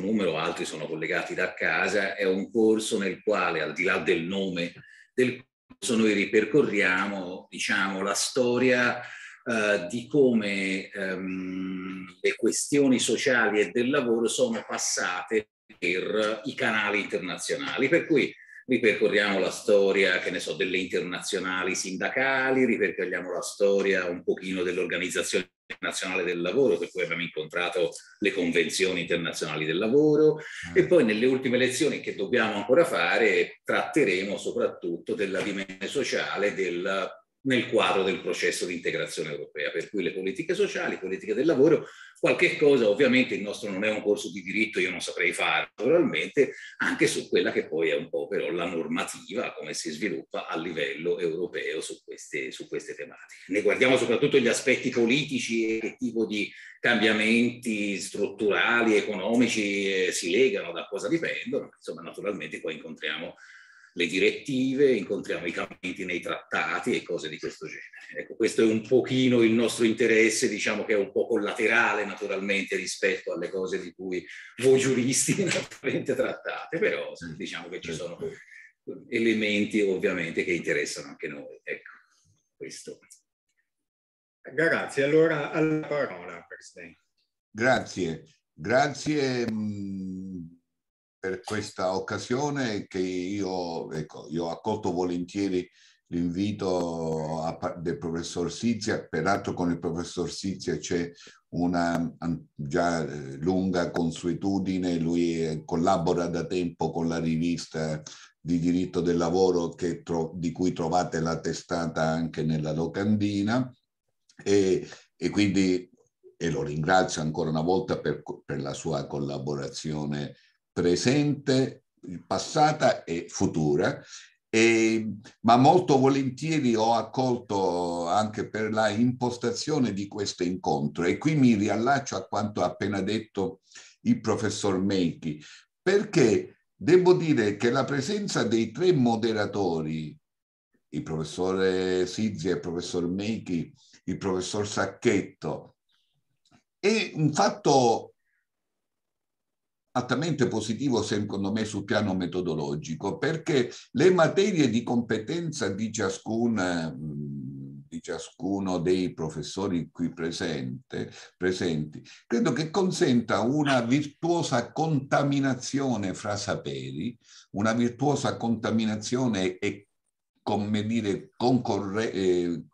numero, altri sono collegati da casa, è un corso nel quale, al di là del nome del corso, noi ripercorriamo diciamo, la storia eh, di come ehm, le questioni sociali e del lavoro sono passate per i canali internazionali. Per cui ripercorriamo la storia, che ne so, delle internazionali sindacali, ripercorriamo la storia un pochino dell'organizzazione internazionale del lavoro, per cui abbiamo incontrato le convenzioni internazionali del lavoro e mm. poi nelle ultime lezioni che dobbiamo ancora fare tratteremo soprattutto della dimensione sociale della nel quadro del processo di integrazione europea, per cui le politiche sociali, le politiche del lavoro, qualche cosa, ovviamente il nostro non è un corso di diritto, io non saprei fare, naturalmente, anche su quella che poi è un po' però la normativa, come si sviluppa a livello europeo su queste, su queste tematiche. Ne guardiamo soprattutto gli aspetti politici e che tipo di cambiamenti strutturali, economici eh, si legano, da cosa dipendono, insomma naturalmente poi incontriamo le direttive, incontriamo i cambiamenti nei trattati e cose di questo genere. Ecco, questo è un pochino il nostro interesse, diciamo che è un po' collaterale naturalmente rispetto alle cose di cui voi giuristi naturalmente trattate, però diciamo che ci sono elementi ovviamente che interessano anche noi. Ecco, questo. Grazie, allora alla parola Presidente. Grazie, grazie mh, mm, per questa occasione che io, ecco, io ho accolto volentieri l'invito a, del professor Sizia, peraltro con il professor Sizia c'è una già eh, lunga consuetudine, lui eh, collabora da tempo con la rivista di diritto del lavoro tro, di cui trovate la testata anche nella locandina e, e quindi e lo ringrazio ancora una volta per, per la sua collaborazione presente, passata e futura. E, ma molto volentieri ho accolto anche per la impostazione di questo incontro e qui mi riallaccio a quanto ha appena detto il professor Mechi, perché devo dire che la presenza dei tre moderatori, il professore Sizia, il professor Mechi, il professor Sacchetto, è un fatto altamente positivo secondo me sul piano metodologico perché le materie di competenza di, ciascun, di ciascuno dei professori qui presente, presenti credo che consenta una virtuosa contaminazione fra saperi, una virtuosa contaminazione e come dire concorre, eh,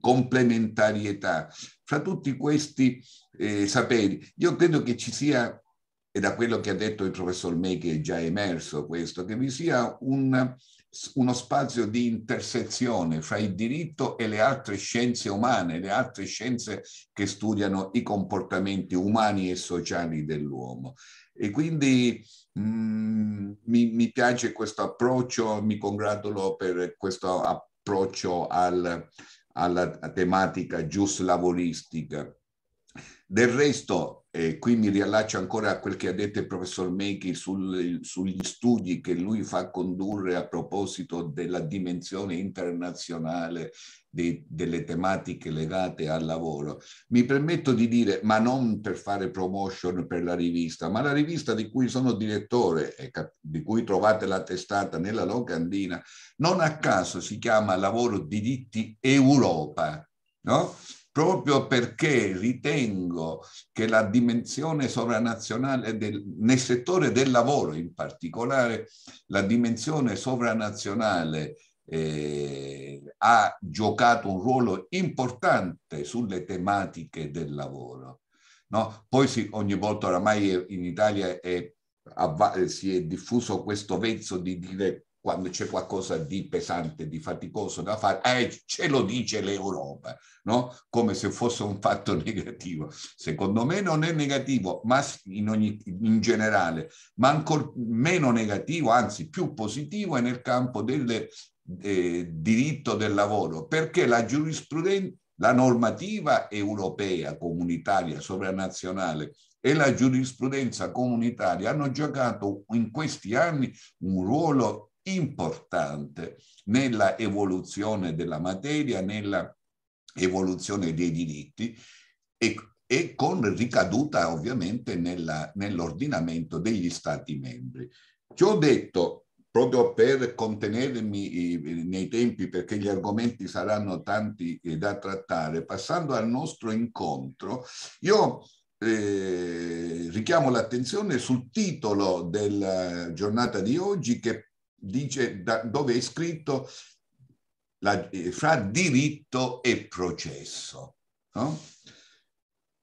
complementarietà fra tutti questi eh, saperi. Io credo che ci sia e da quello che ha detto il professor May che è già emerso questo, che vi sia un, uno spazio di intersezione fra il diritto e le altre scienze umane, le altre scienze che studiano i comportamenti umani e sociali dell'uomo. E quindi mh, mm, mi, mi, piace questo approccio, mi congratulo per questo approccio al, alla tematica giuslavoristica. Del resto, e qui mi riallaccio ancora a quel che ha detto il professor Mechi sul, sugli studi che lui fa condurre a proposito della dimensione internazionale di, delle tematiche legate al lavoro. Mi permetto di dire, ma non per fare promotion per la rivista, ma la rivista di cui sono direttore e di cui trovate la testata nella locandina, non a caso si chiama Lavoro Diritti Europa. No? proprio perché ritengo che la dimensione sovranazionale del, nel settore del lavoro in particolare, la dimensione sovranazionale eh, ha giocato un ruolo importante sulle tematiche del lavoro. No? Poi sì, ogni volta oramai in Italia è, si è diffuso questo vezzo di dire quando c'è qualcosa di pesante, di faticoso da fare, eh, ce lo dice l'Europa, no? come se fosse un fatto negativo. Secondo me non è negativo, ma in, ogni, in generale, ma ancora meno negativo, anzi più positivo è nel campo del eh, diritto del lavoro, perché la giurisprudenza, la normativa europea, comunitaria, sovranazionale, e la giurisprudenza comunitaria hanno giocato in questi anni un ruolo importante nella evoluzione della materia, nella evoluzione dei diritti e, e con ricaduta ovviamente nella, nell'ordinamento degli Stati membri. Ci ho detto, proprio per contenermi eh, nei tempi, perché gli argomenti saranno tanti eh, da trattare, passando al nostro incontro, io eh, richiamo l'attenzione sul titolo della giornata di oggi che dice da, dove è scritto la, eh, fra diritto e processo. No?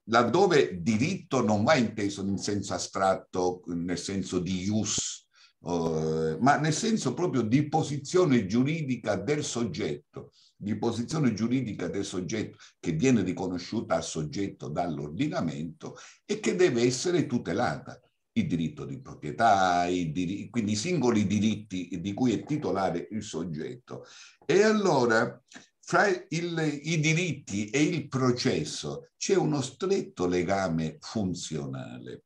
Laddove diritto non va inteso in senso astratto, nel senso di ius, eh, ma nel senso proprio di posizione giuridica del soggetto, di posizione giuridica del soggetto che viene riconosciuta al soggetto dall'ordinamento e che deve essere tutelata il diritto di proprietà, i dir- quindi i singoli diritti di cui è titolare il soggetto. E allora fra il, i diritti e il processo c'è uno stretto legame funzionale,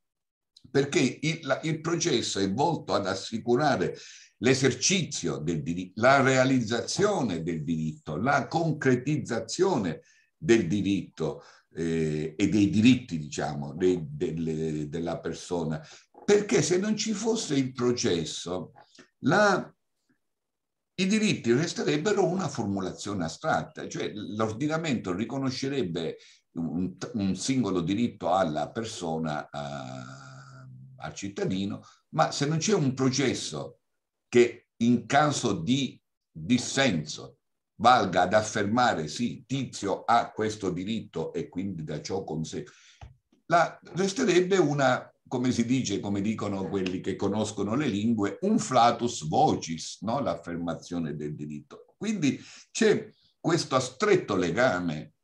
perché il, la, il processo è volto ad assicurare l'esercizio del diritto, la realizzazione del diritto, la concretizzazione del diritto, eh, e dei diritti, diciamo, dei, delle, della persona. Perché se non ci fosse il processo, la, i diritti resterebbero una formulazione astratta, cioè l'ordinamento riconoscerebbe un, un singolo diritto alla persona, a, al cittadino, ma se non c'è un processo che in caso di dissenso valga ad affermare sì, tizio ha questo diritto e quindi da ciò consegue, la, resterebbe una, come si dice, come dicono quelli che conoscono le lingue, un flatus vocis, no? l'affermazione del diritto. Quindi c'è questo stretto legame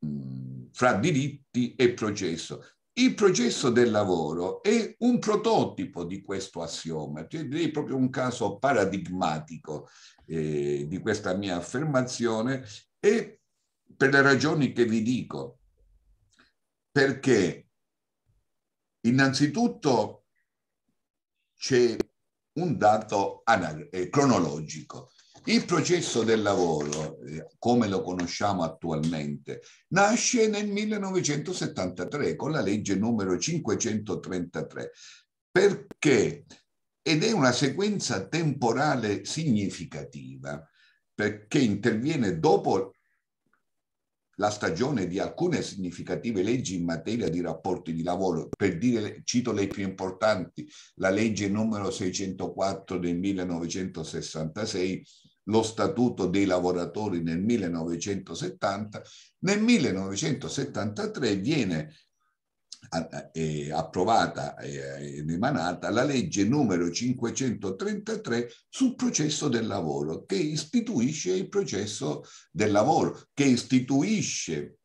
mh, mm, fra diritti e processo. Il processo del lavoro è un prototipo di questo assioma, cioè direi proprio un caso paradigmatico eh, di questa mia affermazione e per le ragioni che vi dico. Perché innanzitutto c'è un dato eh, cronologico. Il processo del lavoro, eh, come lo conosciamo attualmente, nasce nel 1973 con la legge numero 533, perché ed è una sequenza temporale significativa perché interviene dopo la stagione di alcune significative leggi in materia di rapporti di lavoro. Per dire, cito le più importanti, la legge numero 604 del 1966, lo Statuto dei lavoratori nel 1970. Nel 1973 viene approvata ed emanata la legge numero 533 sul processo del lavoro che istituisce il processo del lavoro, che istituisce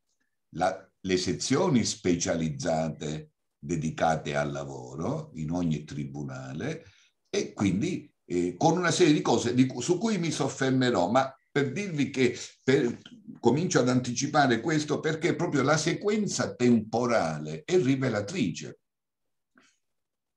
la, le sezioni specializzate dedicate al lavoro in ogni tribunale e quindi eh, con una serie di cose di, su cui mi soffermerò, ma per dirvi che per, comincio ad anticipare questo perché proprio la sequenza temporale è rivelatrice.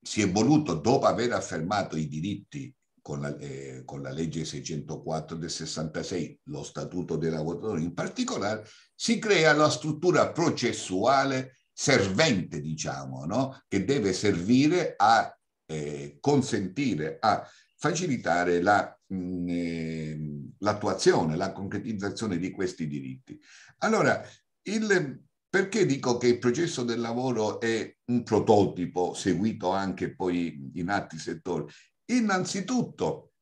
Si è voluto, dopo aver affermato i diritti con la, eh, con la, legge 604 del 66, lo statuto dei lavoratori in particolare, si crea la struttura processuale servente, diciamo, no? che deve servire a eh, consentire, a facilitare la Ehm, l'attuazione, la concretizzazione di questi diritti. Allora, il, perché dico che il processo del lavoro è un prototipo seguito anche poi in altri settori? Innanzitutto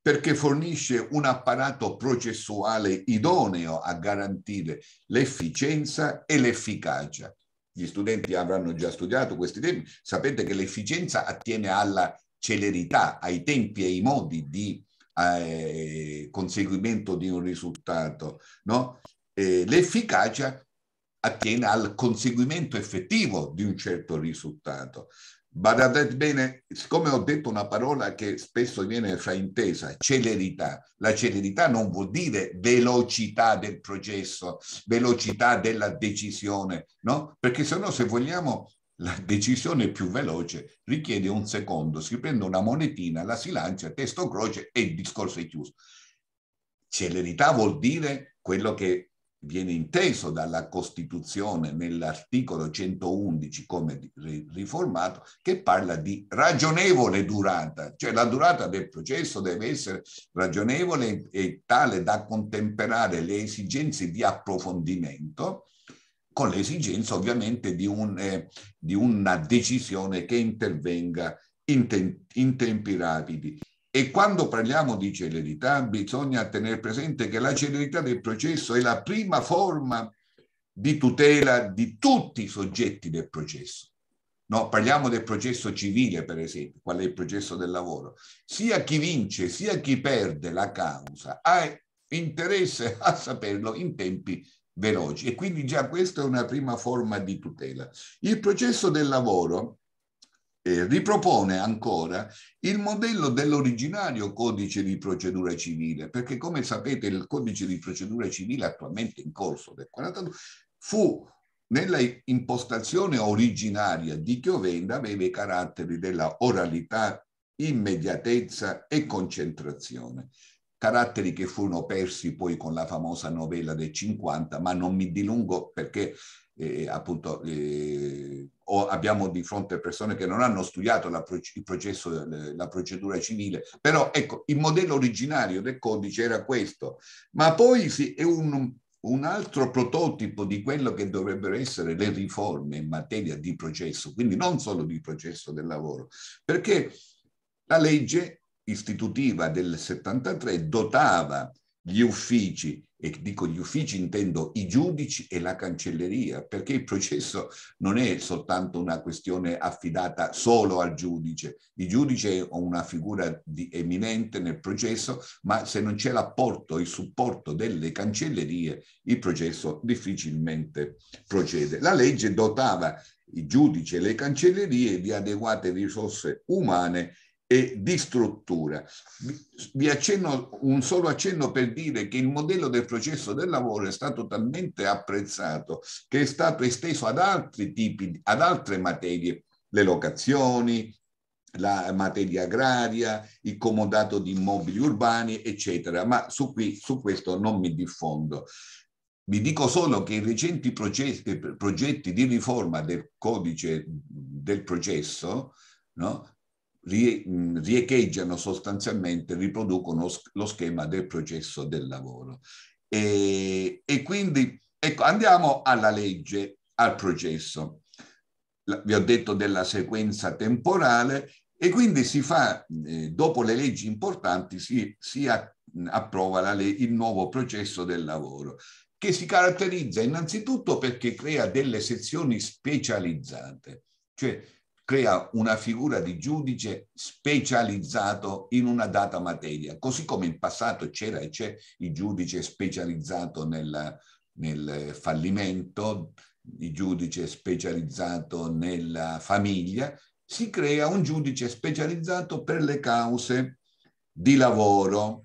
perché fornisce un apparato processuale idoneo a garantire l'efficienza e l'efficacia. Gli studenti avranno già studiato questi temi, sapete che l'efficienza attiene alla celerità, ai tempi e ai modi di eh, conseguimento di un risultato, no? eh, l'efficacia attiene al conseguimento effettivo di un certo risultato. Badate bene, siccome ho detto una parola che spesso viene fraintesa, celerità. La celerità non vuol dire velocità del processo, velocità della decisione, no? Perché se no se vogliamo la decisione più veloce richiede un secondo, si prende una monetina, la si lancia, testo croce e il discorso è chiuso. Celerità vuol dire quello che viene inteso dalla Costituzione nell'articolo 111 come riformato, che parla di ragionevole durata, cioè la durata del processo deve essere ragionevole e tale da contemperare le esigenze di approfondimento con l'esigenza ovviamente di, un, eh, di una decisione che intervenga in, te- in tempi rapidi. E quando parliamo di celerità bisogna tenere presente che la celerità del processo è la prima forma di tutela di tutti i soggetti del processo. No, parliamo del processo civile, per esempio, qual è il processo del lavoro. Sia chi vince sia chi perde la causa ha interesse a saperlo in tempi veloci e quindi già questa è una prima forma di tutela. Il processo del lavoro eh, ripropone ancora il modello dell'originario codice di procedura civile, perché come sapete il codice di procedura civile attualmente in corso del 42 fu nella impostazione originaria di Chiovenda aveva i caratteri della oralità, immediatezza e concentrazione caratteri che furono persi poi con la famosa novella del 50, ma non mi dilungo perché eh, appunto eh, abbiamo di fronte persone che non hanno studiato la, il processo, eh, la procedura civile, però ecco, il modello originario del codice era questo, ma poi sì, è un, un altro prototipo di quello che dovrebbero essere le riforme in materia di processo, quindi non solo di processo del lavoro, perché la legge istitutiva del 73 dotava gli uffici, e dico gli uffici intendo i giudici e la cancelleria, perché il processo non è soltanto una questione affidata solo al giudice. Il giudice è una figura di, eminente nel processo, ma se non c'è l'apporto, il supporto delle cancellerie, il processo difficilmente procede. La legge dotava i giudici e le cancellerie di adeguate risorse umane e di struttura. Vi accenno un solo accenno per dire che il modello del processo del lavoro è stato talmente apprezzato che è stato esteso ad altri tipi, ad altre materie, le locazioni, la materia agraria, il comodato di immobili urbani, eccetera. Ma su, qui, su questo non mi diffondo. Vi dico solo che i recenti progetti, progetti di riforma del codice del processo no, riecheggiano sostanzialmente, riproducono lo schema del processo del lavoro. E, e quindi ecco, andiamo alla legge, al processo. Vi ho detto della sequenza temporale e quindi si fa, eh, dopo le leggi importanti, si, si approva le, il nuovo processo del lavoro, che si caratterizza innanzitutto perché crea delle sezioni specializzate, cioè crea una figura di giudice specializzato in una data materia, così come in passato c'era e c'è il giudice specializzato nel, nel fallimento, il giudice specializzato nella famiglia, si crea un giudice specializzato per le cause di lavoro.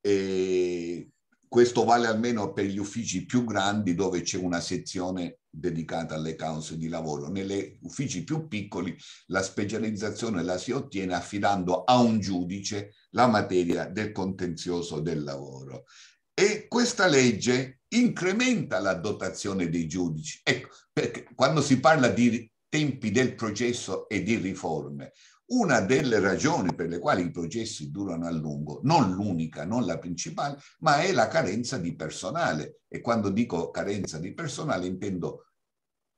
E questo vale almeno per gli uffici più grandi dove c'è una sezione dedicata alle cause di lavoro. Nelle uffici più piccoli la specializzazione la si ottiene affidando a un giudice la materia del contenzioso del lavoro. E questa legge incrementa la dotazione dei giudici. Ecco, perché quando si parla di tempi del processo e di riforme, una delle ragioni per le quali i processi durano a lungo, non l'unica, non la principale, ma è la carenza di personale. E quando dico carenza di personale intendo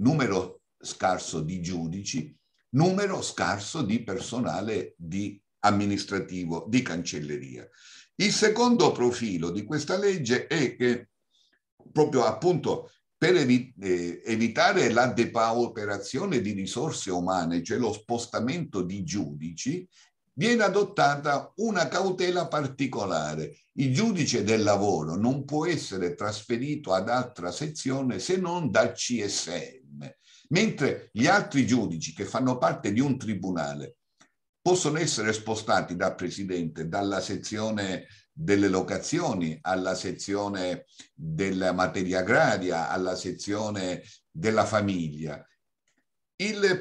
numero scarso di giudici, numero scarso di personale di amministrativo, di cancelleria. Il secondo profilo di questa legge è che proprio appunto per evi- eh, evitare la depauperazione di risorse umane, cioè lo spostamento di giudici, viene adottata una cautela particolare. Il giudice del lavoro non può essere trasferito ad altra sezione se non dal CSM, mentre gli altri giudici che fanno parte di un tribunale possono essere spostati dal presidente, dalla sezione delle locazioni, alla sezione della materia agraria, alla sezione della famiglia. Il,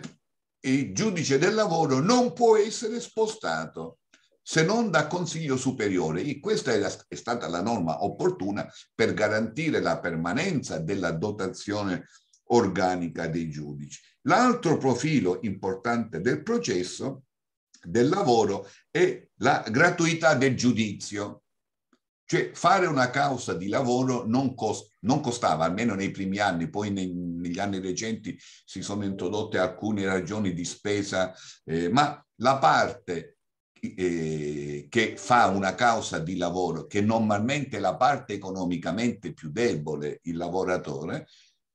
il giudice del lavoro non può essere spostato se non da consiglio superiore. E questa è, la, è, stata la norma opportuna per garantire la permanenza della dotazione organica dei giudici. L'altro profilo importante del processo del lavoro è la gratuità del giudizio. Cioè fare una causa di lavoro non, cost- non costava, almeno nei primi anni, poi nei, negli anni recenti si sono introdotte alcune ragioni di spesa, eh, ma la parte eh, che fa una causa di lavoro, che normalmente è la parte economicamente più debole, il lavoratore,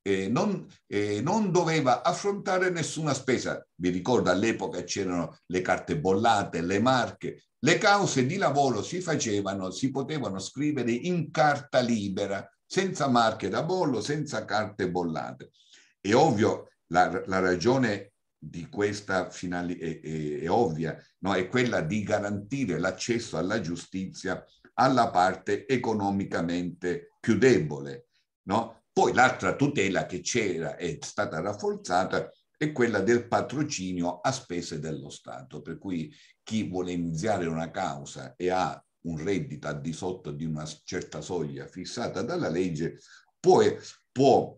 eh, non, eh, non, doveva affrontare nessuna spesa. Vi ricordo all'epoca c'erano le carte bollate, le marche, le cause di lavoro si facevano, si potevano scrivere in carta libera, senza marche da bollo, senza carte bollate. È ovvio la, la ragione di questa finalità è, è, è ovvia, no? è quella di garantire l'accesso alla giustizia alla parte economicamente più debole. No? Poi l'altra tutela che c'era è stata rafforzata è quella del patrocinio a spese dello Stato, per cui chi vuole iniziare una causa e ha un reddito al di sotto di una certa soglia fissata dalla legge, poi può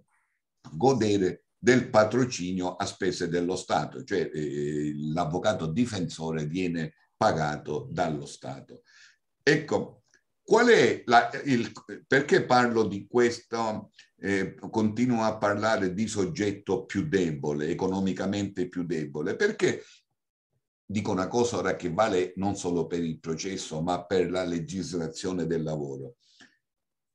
godere del patrocinio a spese dello Stato, cioè eh, l'avvocato difensore viene pagato dallo Stato. Ecco, Qual è la, il, perché parlo di questo, eh, continuo a parlare di soggetto più debole, economicamente più debole? Perché dico una cosa ora che vale non solo per il processo, ma per la legislazione del lavoro.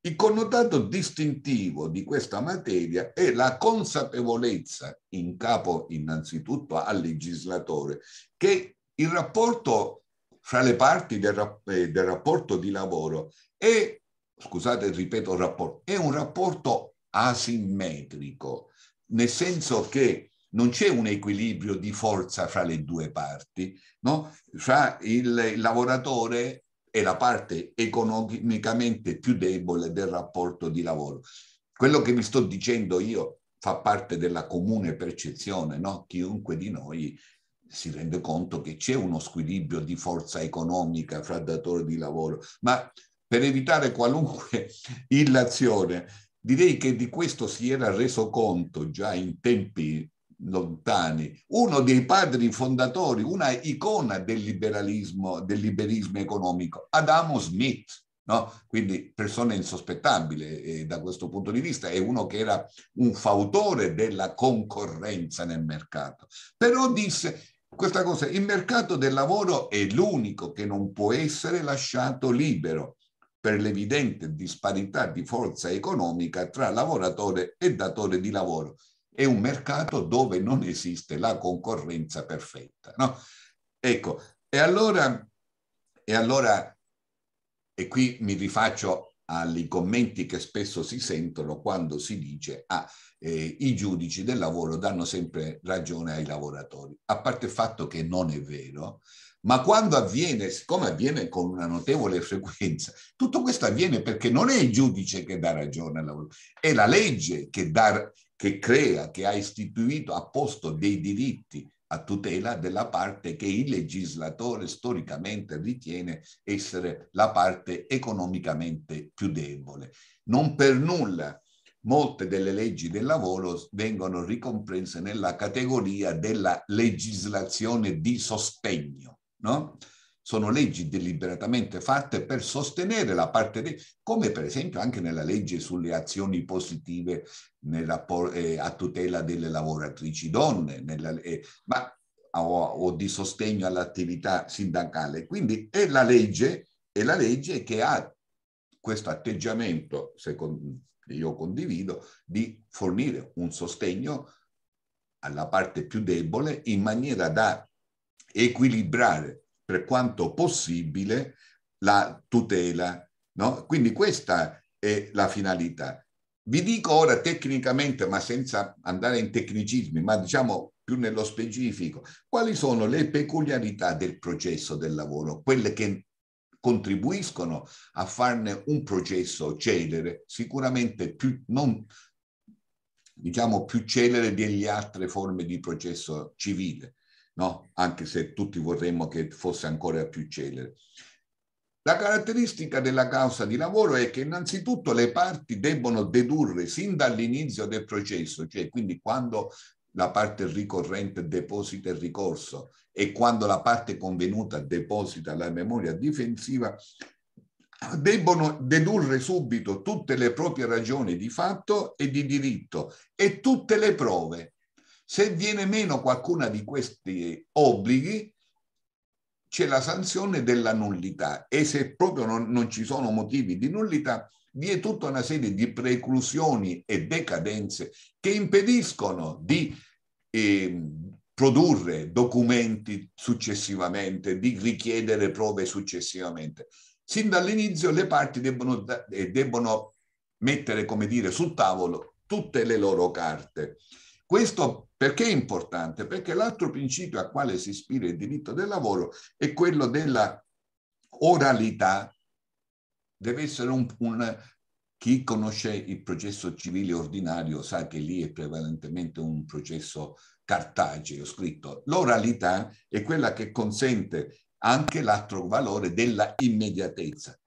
Il connotato distintivo di questa materia è la consapevolezza, in capo innanzitutto al legislatore, che il rapporto fra le parti del, rap eh, del rapporto di lavoro è, scusate, ripeto, rapporto, è un rapporto asimmetrico, nel senso che non c'è un equilibrio di forza fra le due parti, no? fra il lavoratore e la parte economicamente più debole del rapporto di lavoro. Quello che vi sto dicendo io fa parte della comune percezione, no? chiunque di noi si rende conto che c'è uno squilibrio di forza economica fra datore di lavoro, ma per evitare qualunque illazione, direi che di questo si era reso conto già in tempi lontani, uno dei padri fondatori, una icona del liberalismo, del liberismo economico, Adamo Smith. No? Quindi persona insospettabile eh, da questo punto di vista, è uno che era un fautore della concorrenza nel mercato. Però disse questa cosa. Il mercato del lavoro è l'unico che non può essere lasciato libero per l'evidente disparità di forza economica tra lavoratore e datore di lavoro. È un mercato dove non esiste la concorrenza perfetta. No? Ecco, e allora, e allora, e qui mi rifaccio ai commenti che spesso si sentono quando si dice, ah, eh, i giudici del lavoro danno sempre ragione ai lavoratori, a parte il fatto che non è vero, ma quando avviene, siccome avviene con una notevole frequenza, tutto questo avviene perché non è il giudice che dà ragione al lavoro, è la legge che, dà, che crea, che ha istituito, ha posto dei diritti a tutela della parte che il legislatore storicamente ritiene essere la parte economicamente più debole. Non per nulla molte delle leggi del lavoro vengono ricomprese nella categoria della legislazione di sostegno. No? Sono leggi deliberatamente fatte per sostenere la parte, de- come per esempio anche nella legge sulle azioni positive nella, eh, a tutela delle lavoratrici donne, nella, eh, ma, o, o di sostegno all'attività sindacale. Quindi è la legge, è la legge che ha questo atteggiamento, secondo, io condivido, di fornire un sostegno alla parte più debole in maniera da equilibrare per quanto possibile la tutela. No? Quindi questa è la finalità. Vi dico ora tecnicamente, ma senza andare in tecnicismi, ma diciamo più nello specifico, quali sono le peculiarità del processo del lavoro, quelle che contribuiscono a farne un processo celere, sicuramente più, non, diciamo, più celere delle altre forme di processo civile, no? anche se tutti vorremmo che fosse ancora più celere. La caratteristica della causa di lavoro è che innanzitutto le parti debbono dedurre sin dall'inizio del processo, cioè quindi quando la parte ricorrente deposita il ricorso e quando la parte convenuta deposita la memoria difensiva, debbono dedurre subito tutte le proprie ragioni di fatto e di diritto e tutte le prove. Se viene meno qualcuna di questi obblighi, c'è la sanzione della nullità e se proprio non, non ci sono motivi di nullità, vi è tutta una serie di preclusioni e decadenze che impediscono di eh, produrre documenti successivamente, di richiedere prove successivamente. Sin dall'inizio le parti debbono, eh, debbono mettere, come dire, sul tavolo tutte le loro carte. Questo perché è importante? Perché l'altro principio a quale si ispira il diritto del lavoro è quello della oralità deve essere un, un chi conosce il processo civile ordinario sa che lì è prevalentemente un processo cartaceo scritto. L'oralità è quella che consente anche l'altro valore della immediatezza.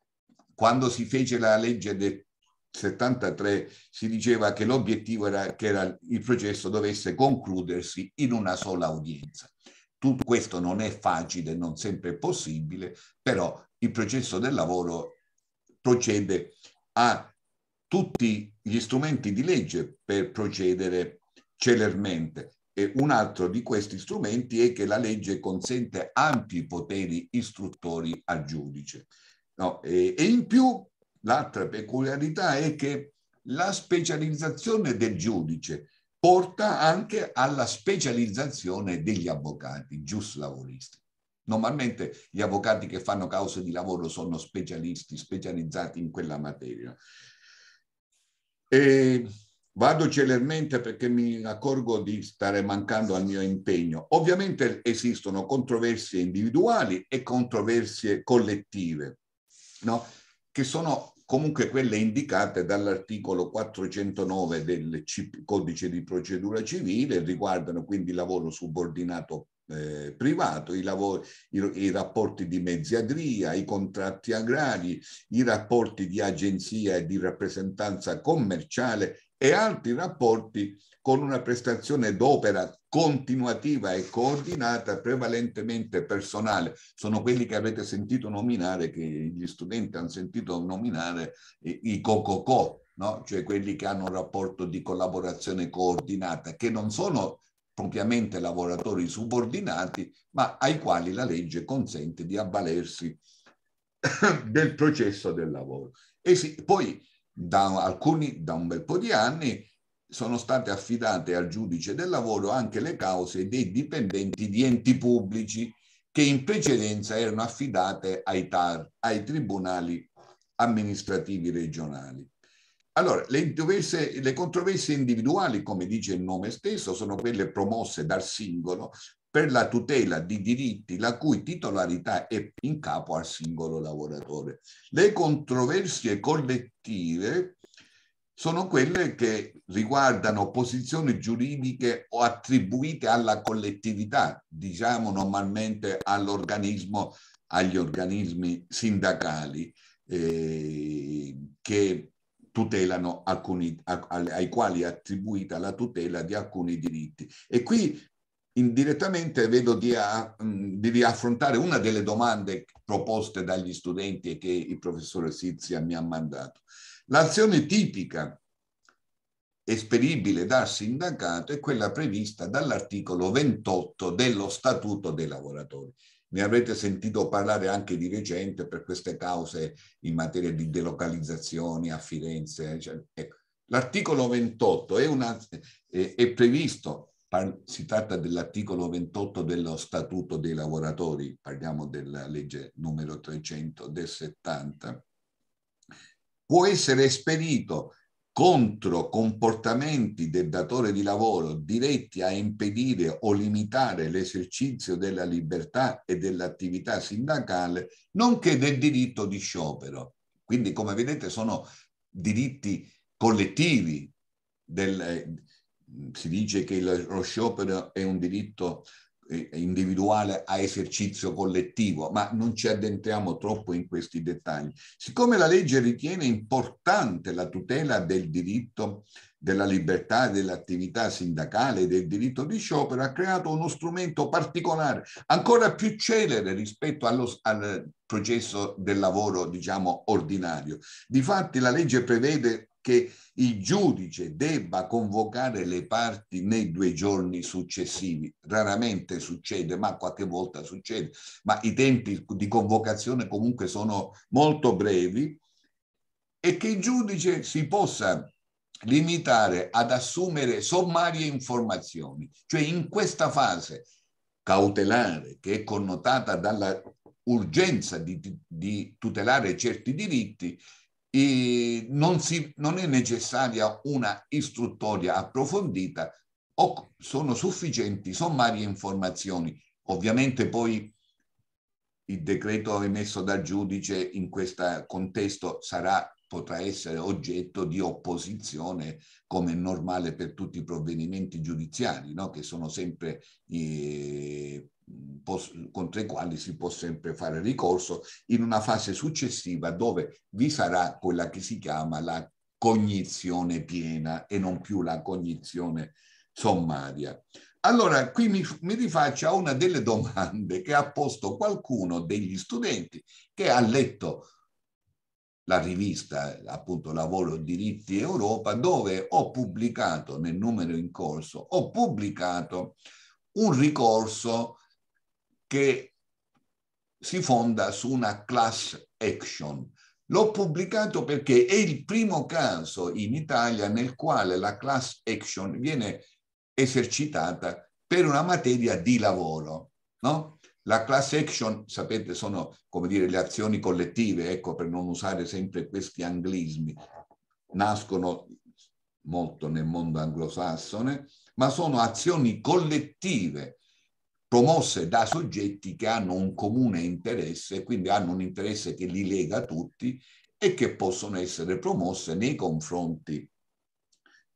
Quando si fece la legge del 73 si diceva che l'obiettivo era che era il processo dovesse concludersi in una sola udienza. Tutto questo non è facile, non sempre è possibile, però il processo del lavoro procede a tutti gli strumenti di legge per procedere celermente. E un altro di questi strumenti è che la legge consente ampi poteri istruttori al giudice. No, e, e in più l'altra peculiarità è che la specializzazione del giudice porta anche alla specializzazione degli avvocati giuslavoristi. Normalmente gli avvocati che fanno cause di lavoro sono specialisti, specializzati in quella materia. E vado celermente perché mi accorgo di stare mancando al mio impegno. Ovviamente esistono controversie individuali e controversie collettive, no? che sono comunque quelle indicate dall'articolo 409 del codice di procedura civile, riguardano quindi lavoro subordinato eh, privato, i, lavori, i, i, rapporti di mezziadria, i contratti agrari, i rapporti di agenzia e di rappresentanza commerciale e altri rapporti con una prestazione d'opera continuativa e coordinata prevalentemente personale. Sono quelli che avete sentito nominare, che gli studenti hanno sentito nominare eh, i COCOCO, no? cioè quelli che hanno un rapporto di collaborazione coordinata, che non sono propriamente lavoratori subordinati, ma ai quali la legge consente di avvalersi del processo del lavoro. E sì, poi da, alcuni, da un bel po' di anni sono state affidate al giudice del lavoro anche le cause dei dipendenti di enti pubblici che in precedenza erano affidate ai, TAR, ai tribunali amministrativi regionali. Allora, le, dovesse, le controversie individuali, come dice il nome stesso, sono quelle promosse dal singolo per la tutela di diritti la cui titolarità è in capo al singolo lavoratore. Le controversie collettive sono quelle che riguardano posizioni giuridiche o attribuite alla collettività, diciamo normalmente all'organismo, agli organismi sindacali eh, che tutelano alcuni, a, ai quali è attribuita la tutela di alcuni diritti. E qui indirettamente vedo di, a, mm, di riaffrontare una delle domande proposte dagli studenti e che il professore Sizia mi ha mandato. L'azione tipica esperibile dal sindacato è quella prevista dall'articolo 28 dello Statuto dei lavoratori. Ne avrete sentito parlare anche di recente per queste cause in materia di delocalizzazioni a Firenze. Cioè, ecco. L'articolo 28 è, una, è, è previsto si tratta dell'articolo 28 dello Statuto dei lavoratori, parliamo della legge numero 300 del 70, può essere esperito contro comportamenti del datore di lavoro diretti a impedire o limitare l'esercizio della libertà e dell'attività sindacale, nonché del diritto di sciopero. Quindi, come vedete, sono diritti collettivi. Del, eh, si dice che lo sciopero è un diritto individuale a esercizio collettivo, ma non ci addentriamo troppo in questi dettagli. Siccome la legge ritiene importante la tutela del diritto della libertà dell'attività sindacale e del diritto di sciopero, ha creato uno strumento particolare, ancora più celere rispetto allo, al processo del lavoro, diciamo, ordinario. Difatti la legge prevede che il giudice debba convocare le parti nei due giorni successivi. Raramente succede, ma qualche volta succede, ma i tempi di convocazione comunque sono molto brevi e che il giudice si possa limitare ad assumere sommarie informazioni, cioè in questa fase cautelare che è connotata dalla urgenza di, di tutelare certi diritti, non, si, non è necessaria una istruttoria approfondita o sono sufficienti sommarie informazioni. Ovviamente poi il decreto emesso dal giudice in questo contesto sarà, potrà essere oggetto di opposizione come è normale per tutti i provvedimenti giudiziari, no? che sono sempre eh, contro i quali si può sempre fare ricorso in una fase successiva dove vi sarà quella che si chiama la cognizione piena e non più la cognizione sommaria. Allora, qui mi, mi rifaccio a una delle domande che ha posto qualcuno degli studenti che ha letto la rivista, appunto, Lavoro, Diritti Europa, dove ho pubblicato nel numero in corso, ho pubblicato un ricorso che si fonda su una class action. L'ho pubblicato perché è il primo caso in Italia nel quale la class action viene esercitata per una materia di lavoro. No? La class action, sapete, sono come dire le azioni collettive, ecco per non usare sempre questi anglismi, nascono molto nel mondo anglosassone, ma sono azioni collettive promosse da soggetti che hanno un comune interesse, quindi hanno un interesse che li lega tutti e che possono essere promosse nei confronti,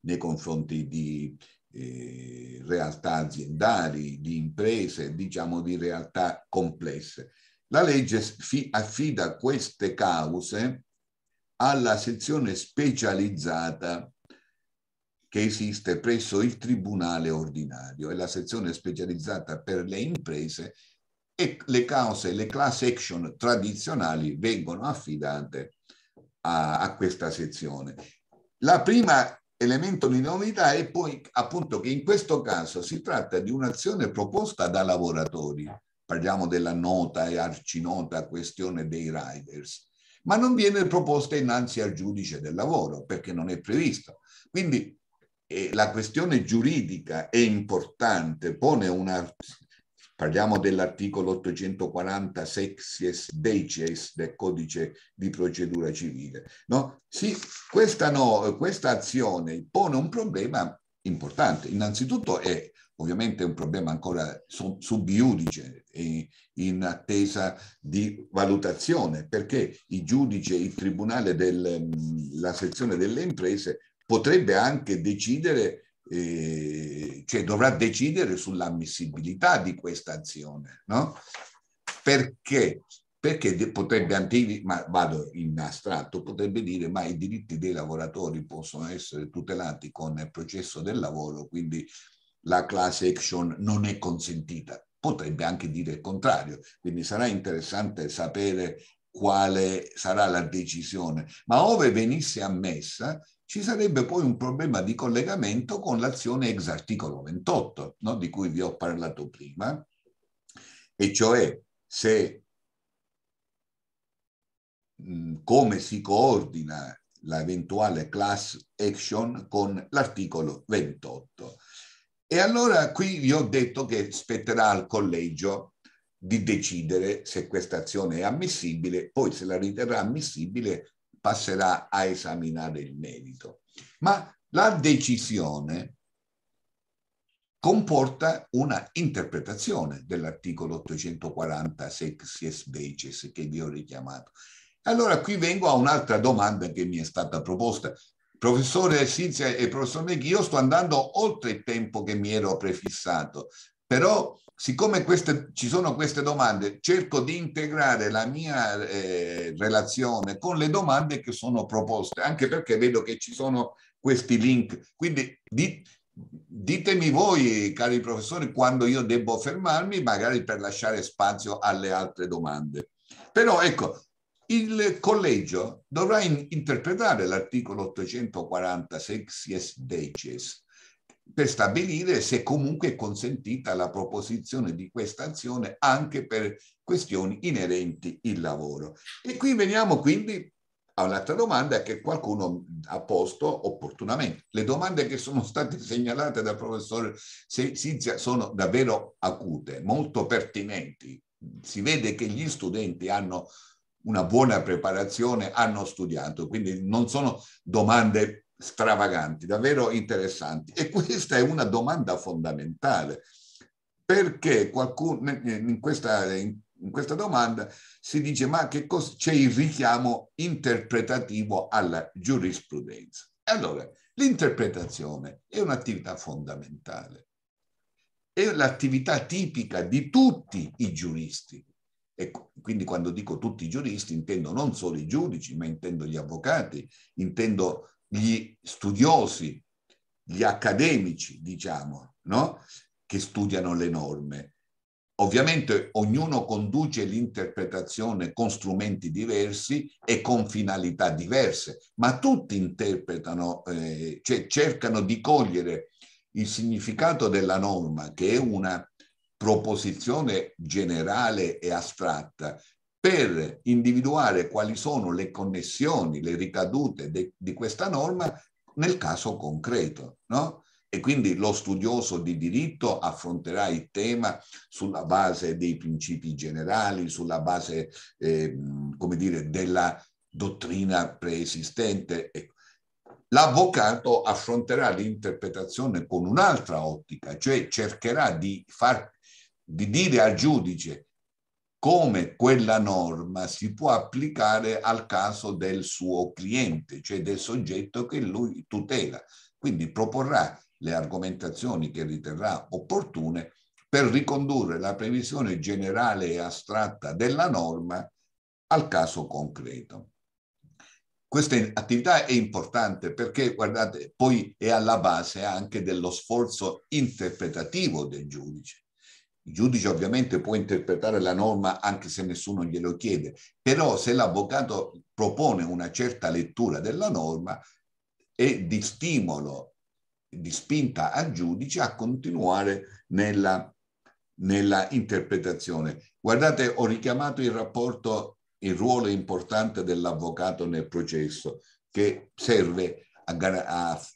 nei confronti di eh, realtà aziendali, di imprese, diciamo di realtà complesse. La legge affida queste cause alla sezione specializzata che esiste presso il Tribunale ordinario è la sezione specializzata per le imprese e le cause, le class action tradizionali vengono affidate a, a questa sezione. La prima elemento di novità è poi appunto che in questo caso si tratta di un'azione proposta da lavoratori, parliamo della nota e arcinota questione dei riders, ma non viene proposta innanzi al giudice del lavoro perché non è previsto. Quindi e la questione giuridica è importante, pone una... Parliamo dell'articolo 840 sexies decies del codice di procedura civile. No? Sì, questa, no, questa azione pone un problema importante. Innanzitutto è ovviamente un problema ancora subiudice in attesa di valutazione perché i giudici, il tribunale della sezione delle imprese potrebbe anche decidere, eh, cioè dovrà decidere sull'ammissibilità di questa azione, no? Perché? Perché potrebbe antivi, ma vado in astratto, potrebbe dire ma i diritti dei lavoratori possono essere tutelati con il processo del lavoro, quindi la class action non è consentita. Potrebbe anche dire il contrario, quindi sarà interessante sapere quale sarà la decisione. Ma ove venisse ammessa, ci sarebbe poi un problema di collegamento con l'azione ex articolo 28, no? di cui vi ho parlato prima, e cioè se come si coordina l'eventuale class action con l'articolo 28. E allora qui vi ho detto che spetterà al collegio di decidere se questa azione è ammissibile, poi se la riterrà ammissibile passerà a esaminare il merito. Ma la decisione comporta una interpretazione dell'articolo 840 sexies veces che vi ho richiamato. Allora qui vengo a un'altra domanda che mi è stata proposta. Professore Silzia e professor Meghi, io sto andando oltre il tempo che mi ero prefissato, però siccome queste, ci sono queste domande, cerco di integrare la mia eh, relazione con le domande che sono proposte, anche perché vedo che ci sono questi link. Quindi di, ditemi voi, cari professori, quando io devo fermarmi, magari per lasciare spazio alle altre domande. Però ecco, il collegio dovrà in, interpretare l'articolo 840 sexies decies per stabilire se comunque è consentita la proposizione di questa azione anche per questioni inerenti il lavoro. E qui veniamo quindi a un'altra domanda che qualcuno ha posto opportunamente. Le domande che sono state segnalate dal professor Sizia sono davvero acute, molto pertinenti. Si vede che gli studenti hanno una buona preparazione, hanno studiato, quindi non sono domande stravaganti, davvero interessanti. E questa è una domanda fondamentale, perché qualcuno, in, questa, in questa domanda si dice ma che cosa, c'è il richiamo interpretativo alla giurisprudenza. Allora, l'interpretazione è un'attività fondamentale, è l'attività tipica di tutti i giuristi. E quindi quando dico tutti i giuristi intendo non solo i giudici, ma intendo gli avvocati, intendo gli studiosi, gli accademici, diciamo, no? che studiano le norme. Ovviamente ognuno conduce l'interpretazione con strumenti diversi e con finalità diverse, ma tutti interpretano, eh, cioè cercano di cogliere il significato della norma, che è una proposizione generale e astratta, per individuare quali sono le connessioni, le ricadute de, di questa norma nel caso concreto. No? E quindi lo studioso di diritto affronterà il tema sulla base dei principi generali, sulla base, eh, come dire, della dottrina preesistente. L'avvocato affronterà l'interpretazione con un'altra ottica, cioè cercherà di, far, di dire al giudice come quella norma si può applicare al caso del suo cliente, cioè del soggetto che lui tutela. Quindi proporrà le argomentazioni che riterrà opportune per ricondurre la previsione generale e astratta della norma al caso concreto. Questa attività è importante perché, guardate, poi è alla base anche dello sforzo interpretativo del giudice il giudice ovviamente può interpretare la norma anche se nessuno glielo chiede, però se l'avvocato propone una certa lettura della norma è di stimolo, di spinta al giudice a continuare nella, nella interpretazione. Guardate, ho richiamato il rapporto, il ruolo importante dell'avvocato nel processo, che serve a, a,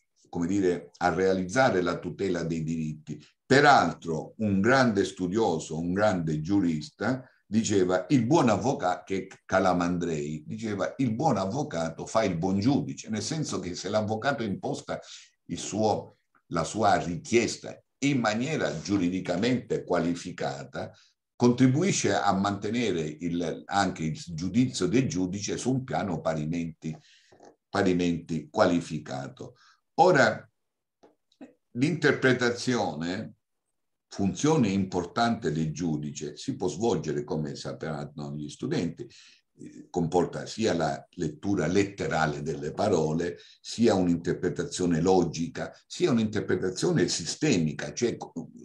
dire, a realizzare la tutela dei diritti, Peraltro un grande studioso, un grande giurista, diceva il buon avvocato, che Calamandrei, diceva il buon avvocato fa il buon giudice, nel senso che se l'avvocato imposta suo, la sua richiesta in maniera giuridicamente qualificata, contribuisce a mantenere il, anche il giudizio del giudice su un piano parimenti, parimenti qualificato. Ora, l'interpretazione funzione importante del giudice si può svolgere, come sapranno gli studenti, eh, comporta sia la lettura letterale delle parole, sia un'interpretazione logica, sia un'interpretazione sistemica, cioè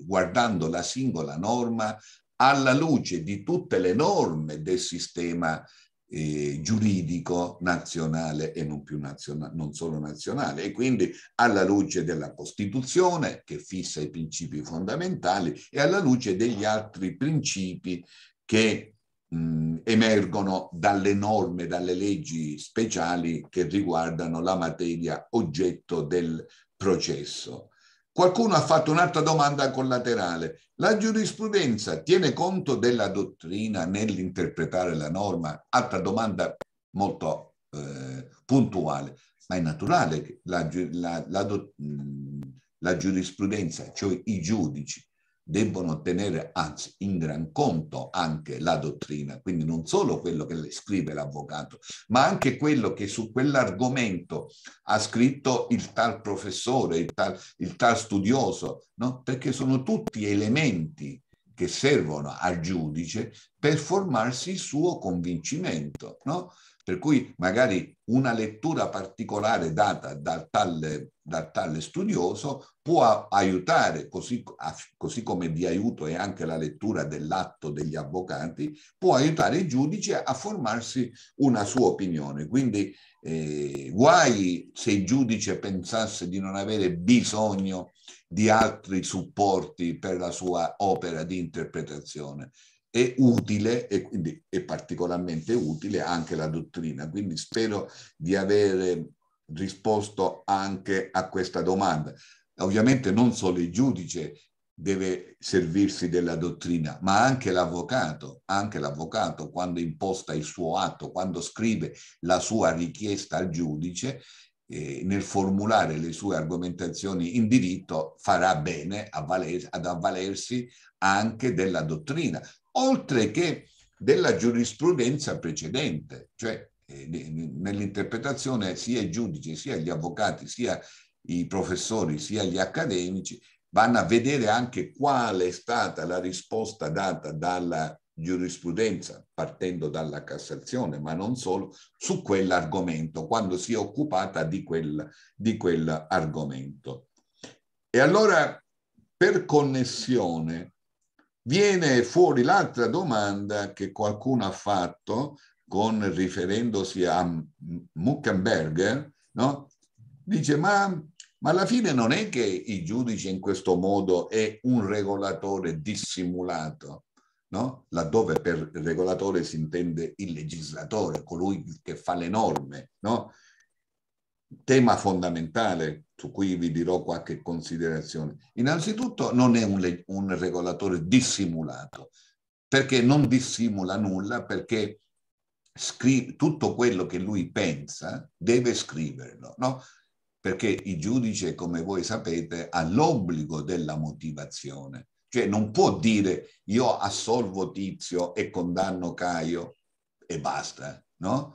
guardando la singola norma alla luce di tutte le norme del sistema eh, giuridico nazionale e non, più nazionale, non solo nazionale e quindi alla luce della Costituzione che fissa i principi fondamentali e alla luce degli altri principi che mh, emergono dalle norme, dalle leggi speciali che riguardano la materia oggetto del processo. Qualcuno ha fatto un'altra domanda collaterale. La giurisprudenza tiene conto della dottrina nell'interpretare la norma? Altra domanda molto eh, puntuale. Ma è naturale che la, la, la, mm, la giurisprudenza, cioè i giudici, debbono tenere anzi in gran conto anche la dottrina, quindi non solo quello che scrive l'avvocato, ma anche quello che su quell'argomento ha scritto il tal professore, il tal, il tal studioso, no? perché sono tutti elementi che servono al giudice per formarsi il suo convincimento. No? Per cui magari una lettura particolare data dal tale, dal tale studioso può aiutare, così, così, come di aiuto è anche la lettura dell'atto degli avvocati, può aiutare il giudice a formarsi una sua opinione. Quindi eh, guai se il giudice pensasse di non avere bisogno di altri supporti per la sua opera di interpretazione. È utile e quindi è particolarmente utile anche la dottrina. Quindi spero di avere risposto anche a questa domanda. Ovviamente non solo il giudice deve servirsi della dottrina, ma anche l'avvocato, anche l'avvocato quando imposta il suo atto, quando scrive la sua richiesta al giudice, eh, nel formulare le sue argomentazioni in diritto farà bene avvaler, ad avvalersi anche della dottrina, oltre che della giurisprudenza precedente, cioè eh, nell'interpretazione sia i giudici, sia gli avvocati, sia i professori sia gli accademici vanno a vedere anche quale è stata la risposta data dalla giurisprudenza, partendo dalla Cassazione, ma non solo, su quell'argomento, quando si è occupata di, quel, di quell'argomento. E allora, per connessione, viene fuori l'altra domanda che qualcuno ha fatto, con, riferendosi a Muckenberger, no? dice ma ma alla fine non è che il giudice in questo modo è un regolatore dissimulato, no? laddove per regolatore si intende il legislatore, colui che fa le norme. No? Tema fondamentale su cui vi dirò qualche considerazione. Innanzitutto non è un, un regolatore dissimulato, perché non dissimula nulla, perché tutto quello che lui pensa deve scriverlo. No? perché il giudice, come voi sapete, ha l'obbligo della motivazione, cioè non può dire io assolvo Tizio e condanno Caio e basta, no?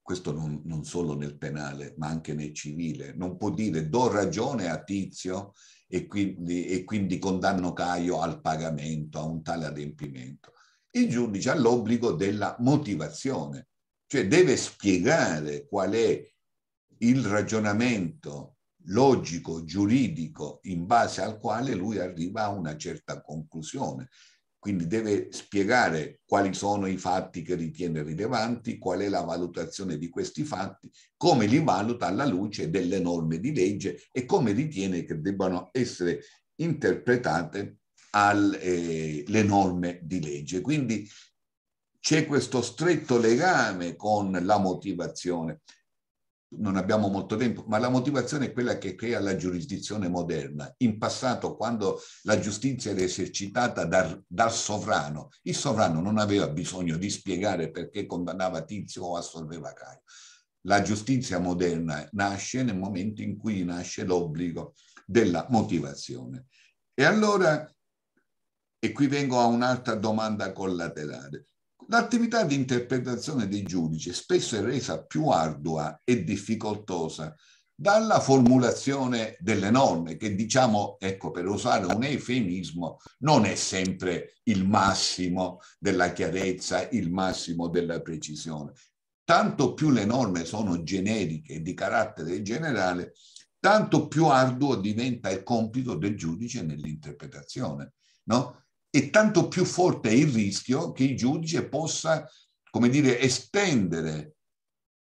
Questo non, non solo nel penale, ma anche nel civile. Non può dire do ragione a Tizio e quindi, e quindi condanno Caio al pagamento, a un tale adempimento. Il giudice ha l'obbligo della motivazione, cioè deve spiegare qual è il ragionamento logico, giuridico, in base al quale lui arriva a una certa conclusione. Quindi deve spiegare quali sono i fatti che ritiene rilevanti, qual è la valutazione di questi fatti, come li valuta alla luce delle norme di legge e come ritiene che debbano essere interpretate al, eh, le norme di legge. Quindi c'è questo stretto legame con la motivazione non abbiamo molto tempo, ma la motivazione è quella che crea la giurisdizione moderna. In passato, quando la giustizia era esercitata dal, dal sovrano, il sovrano non aveva bisogno di spiegare perché condannava Tizio o assolveva Caio. La giustizia moderna nasce nel momento in cui nasce l'obbligo della motivazione. E allora, e qui vengo a un'altra domanda collaterale, L'attività di interpretazione dei giudici spesso è resa più ardua e difficoltosa dalla formulazione delle norme, che diciamo, ecco, per usare un eufemismo, non è sempre il massimo della chiarezza, il massimo della precisione. Tanto più le norme sono generiche e di carattere generale, tanto più arduo diventa il compito del giudice nell'interpretazione. No? e tanto più forte è il rischio che il giudice possa, come dire, estendere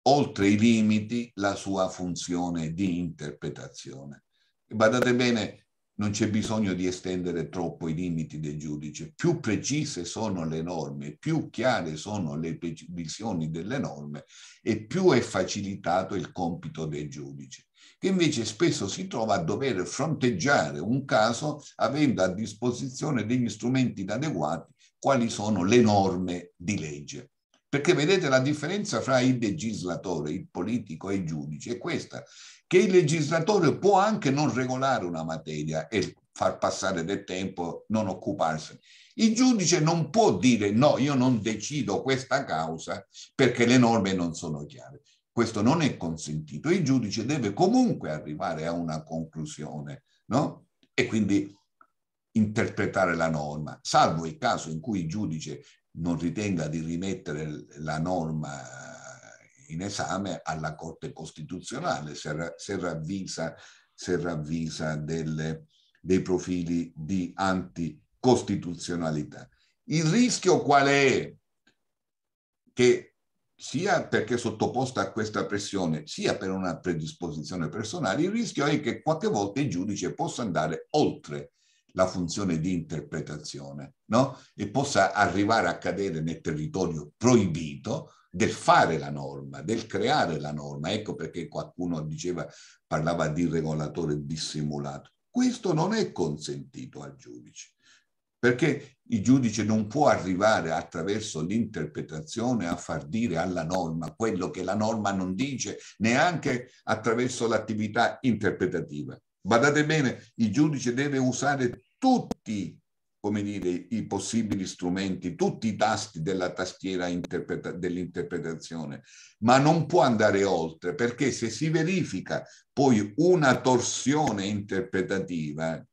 oltre i limiti la sua funzione di interpretazione. E badate bene, non c'è bisogno di estendere troppo i limiti del giudice. Più precise sono le norme, più chiare sono le visioni delle norme e più è facilitato il compito del giudice che invece spesso si trova a dover fronteggiare un caso avendo a disposizione degli strumenti adeguati, quali sono le norme di legge. Perché vedete la differenza fra il legislatore, il politico e il giudice è questa, che il legislatore può anche non regolare una materia e far passare del tempo, non occuparsene. Il giudice non può dire no, io non decido questa causa perché le norme non sono chiare. Questo non è consentito. Il giudice deve comunque arrivare a una conclusione, no? E quindi interpretare la norma, salvo il caso in cui il giudice non ritenga di rimettere la norma in esame alla Corte Costituzionale se, ravvisa, se ravvisa delle, dei profili di anticostituzionalità. Il rischio qual è? Che sia perché sottoposta a questa pressione, sia per una predisposizione personale, il rischio è che qualche volta il giudice possa andare oltre la funzione di interpretazione no? e possa arrivare a cadere nel territorio proibito del fare la norma, del creare la norma. Ecco perché qualcuno diceva, parlava di regolatore dissimulato. Questo non è consentito al giudice perché il giudice non può arrivare attraverso l'interpretazione a far dire alla norma quello che la norma non dice, neanche attraverso l'attività interpretativa. Badate bene, il giudice deve usare tutti come dire, i possibili strumenti, tutti i tasti della tastiera interpreta- dell'interpretazione, ma non può andare oltre perché se si verifica poi una torsione interpretativa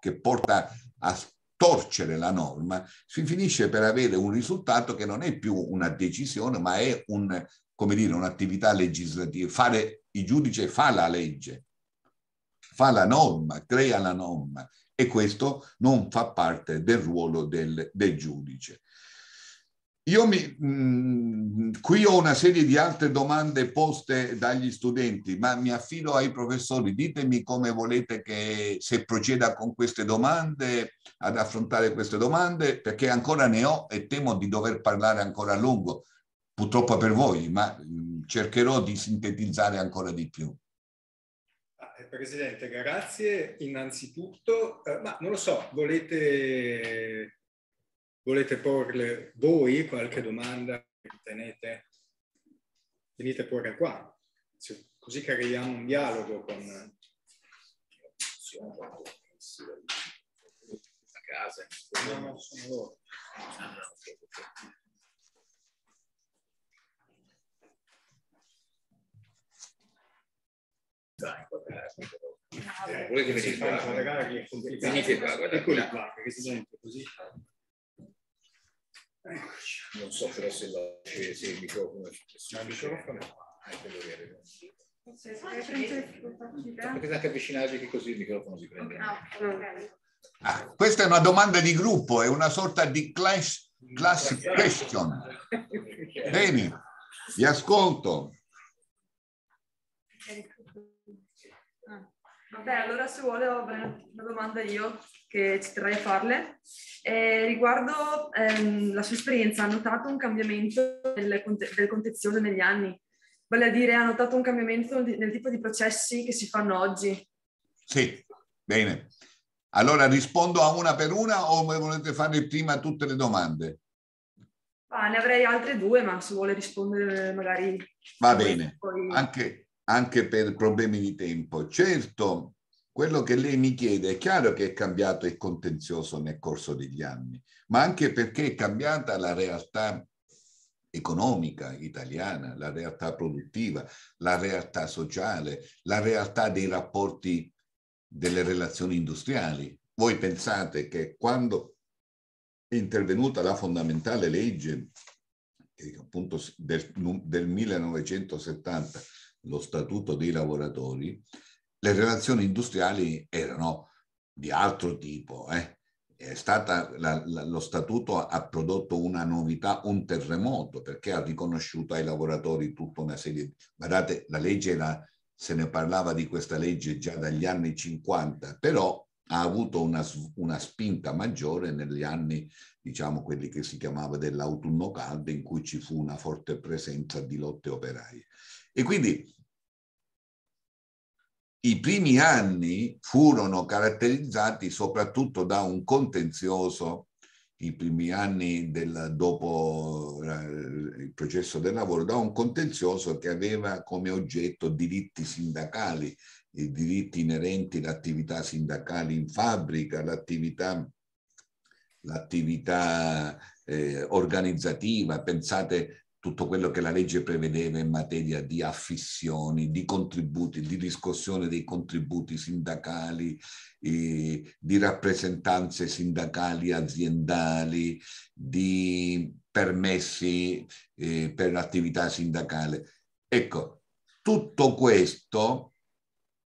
che porta a torcere la norma, si finisce per avere un risultato che non è più una decisione, ma è un, come dire, un'attività legislativa. Fare, il giudice fa la legge, fa la norma, crea la norma e questo non fa parte del ruolo del, del giudice. Io mi, mh, mm, qui ho una serie di altre domande poste dagli studenti, ma mi affido ai professori. Ditemi come volete che se proceda con queste domande, ad affrontare queste domande, perché ancora ne ho e temo di dover parlare ancora a lungo, purtroppo per voi, ma mh, mm, cercherò di sintetizzare ancora di più. Ah, eh, presidente, grazie innanzitutto, eh, ma non lo so, volete volete porle voi qualche domanda che tenete, venite a porre qua, così creiamo un dialogo con... La casa. No, sono loro. Dai, guardate. Eh, volete venire qua? Venite qua, guardate. Eccoli qua, perché si sente così. Eh, non so però se, la, se, se il microfono è il microfono ah, è quello vero. Potete anche avvicinarvi così il microfono si prende. Ah, questa è una domanda di gruppo, è una sorta di class, class question. Bene, vi ascolto. Ah. Vabbè, allora se vuole ho una domanda io che ci terrei a farle. Eh, riguardo ehm, la sua esperienza, ha notato un cambiamento del, del contenzioso negli anni? Vale a dire, ha notato un cambiamento di, nel tipo di processi che si fanno oggi? Sì, bene. Allora rispondo a una per una o volete fare prima tutte le domande? Ah, ne avrei altre due, ma se vuole rispondere magari... Va bene, poi... anche, anche per problemi di tempo. Certo, quello che lei mi chiede è chiaro che è cambiato il contenzioso nel corso degli anni, ma anche perché è cambiata la realtà economica italiana, la realtà produttiva, la realtà sociale, la realtà dei rapporti delle relazioni industriali. Voi pensate che quando è intervenuta la fondamentale legge appunto del, del 1970 lo statuto dei lavoratori, le relazioni industriali erano di altro tipo. Eh. Stata, la, la, lo statuto ha prodotto una novità, un terremoto, perché ha riconosciuto ai lavoratori tutta una serie di... Guardate, la legge era, se ne parlava di questa legge già dagli anni 50, però ha avuto una, una spinta maggiore negli anni, diciamo, quelli che si chiamava dell'autunno caldo, in cui ci fu una forte presenza di lotte operaie. E quindi i primi anni furono caratterizzati soprattutto da un contenzioso, i primi anni del, dopo eh, il processo del lavoro, da un contenzioso che aveva come oggetto diritti sindacali, i diritti inerenti all'attività sindacale in fabbrica, l'attività, l'attività eh, organizzativa, pensate tutto quello che la legge prevedeva in materia di affissioni, di contributi, di riscossione dei contributi sindacali, eh, di rappresentanze sindacali aziendali, di permessi eh, per l'attività sindacale. Ecco, tutto questo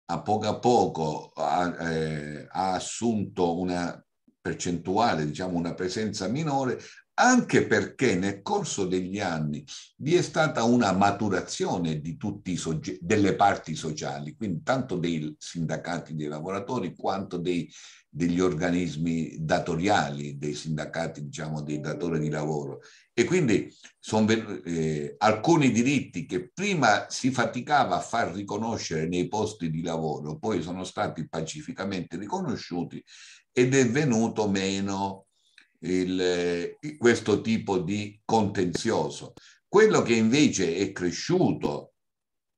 a poco a poco ha, eh, ha assunto una percentuale, diciamo una presenza minore, anche perché nel corso degli anni vi è stata una maturazione di sogge- delle parti sociali, quindi tanto dei sindacati dei lavoratori quanto dei, degli organismi datoriali, dei sindacati diciamo, dei datori di lavoro. E quindi sono eh, alcuni diritti che prima si faticava a far riconoscere nei posti di lavoro, poi sono stati pacificamente riconosciuti ed è venuto meno il, eh, questo tipo di contenzioso. Quello che invece è cresciuto,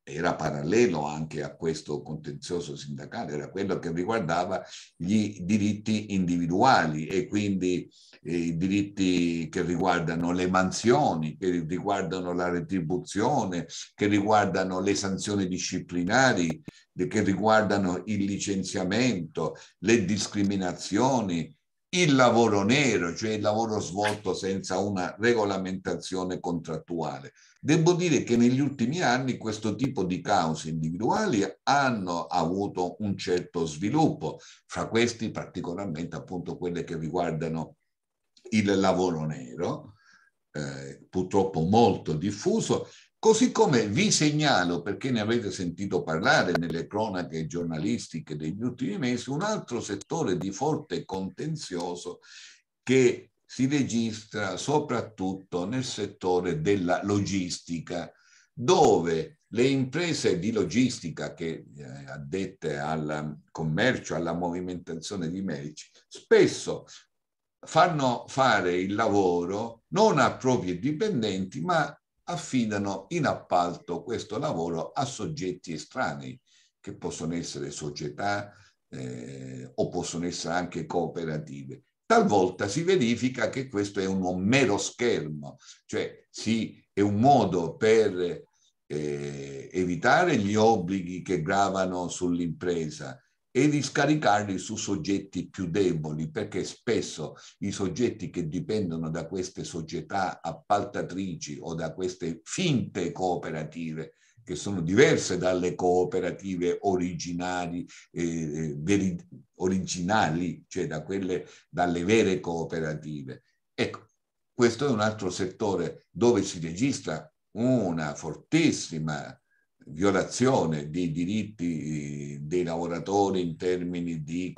era parallelo anche a questo contenzioso sindacale, era quello che riguardava gli diritti individuali e quindi eh, i diritti che riguardano le mansioni, che riguardano la retribuzione, che riguardano le sanzioni disciplinari, che riguardano il licenziamento, le discriminazioni, il lavoro nero, cioè il lavoro svolto senza una regolamentazione contrattuale. Devo dire che negli ultimi anni questo tipo di cause individuali hanno avuto un certo sviluppo, fra questi particolarmente appunto quelle che riguardano il lavoro nero, eh, purtroppo molto diffuso, Così come vi segnalo, perché ne avete sentito parlare nelle cronache giornalistiche degli ultimi mesi, un altro settore di forte contenzioso che si registra soprattutto nel settore della logistica, dove le imprese di logistica che eh, addette al commercio, alla movimentazione di merci, spesso fanno fare il lavoro non a propri dipendenti, ma affidano in appalto questo lavoro a soggetti estranei, che possono essere società eh, o possono essere anche cooperative. Talvolta si verifica che questo è un mero schermo, cioè sì, è un modo per eh, evitare gli obblighi che gravano sull'impresa, e di scaricarli su soggetti più deboli, perché spesso i soggetti che dipendono da queste società appaltatrici o da queste finte cooperative, che sono diverse dalle cooperative originali, eh, eh veri, originali cioè da quelle, dalle vere cooperative. Ecco, questo è un altro settore dove si registra una fortissima violazione dei diritti eh, dei lavoratori in termini di,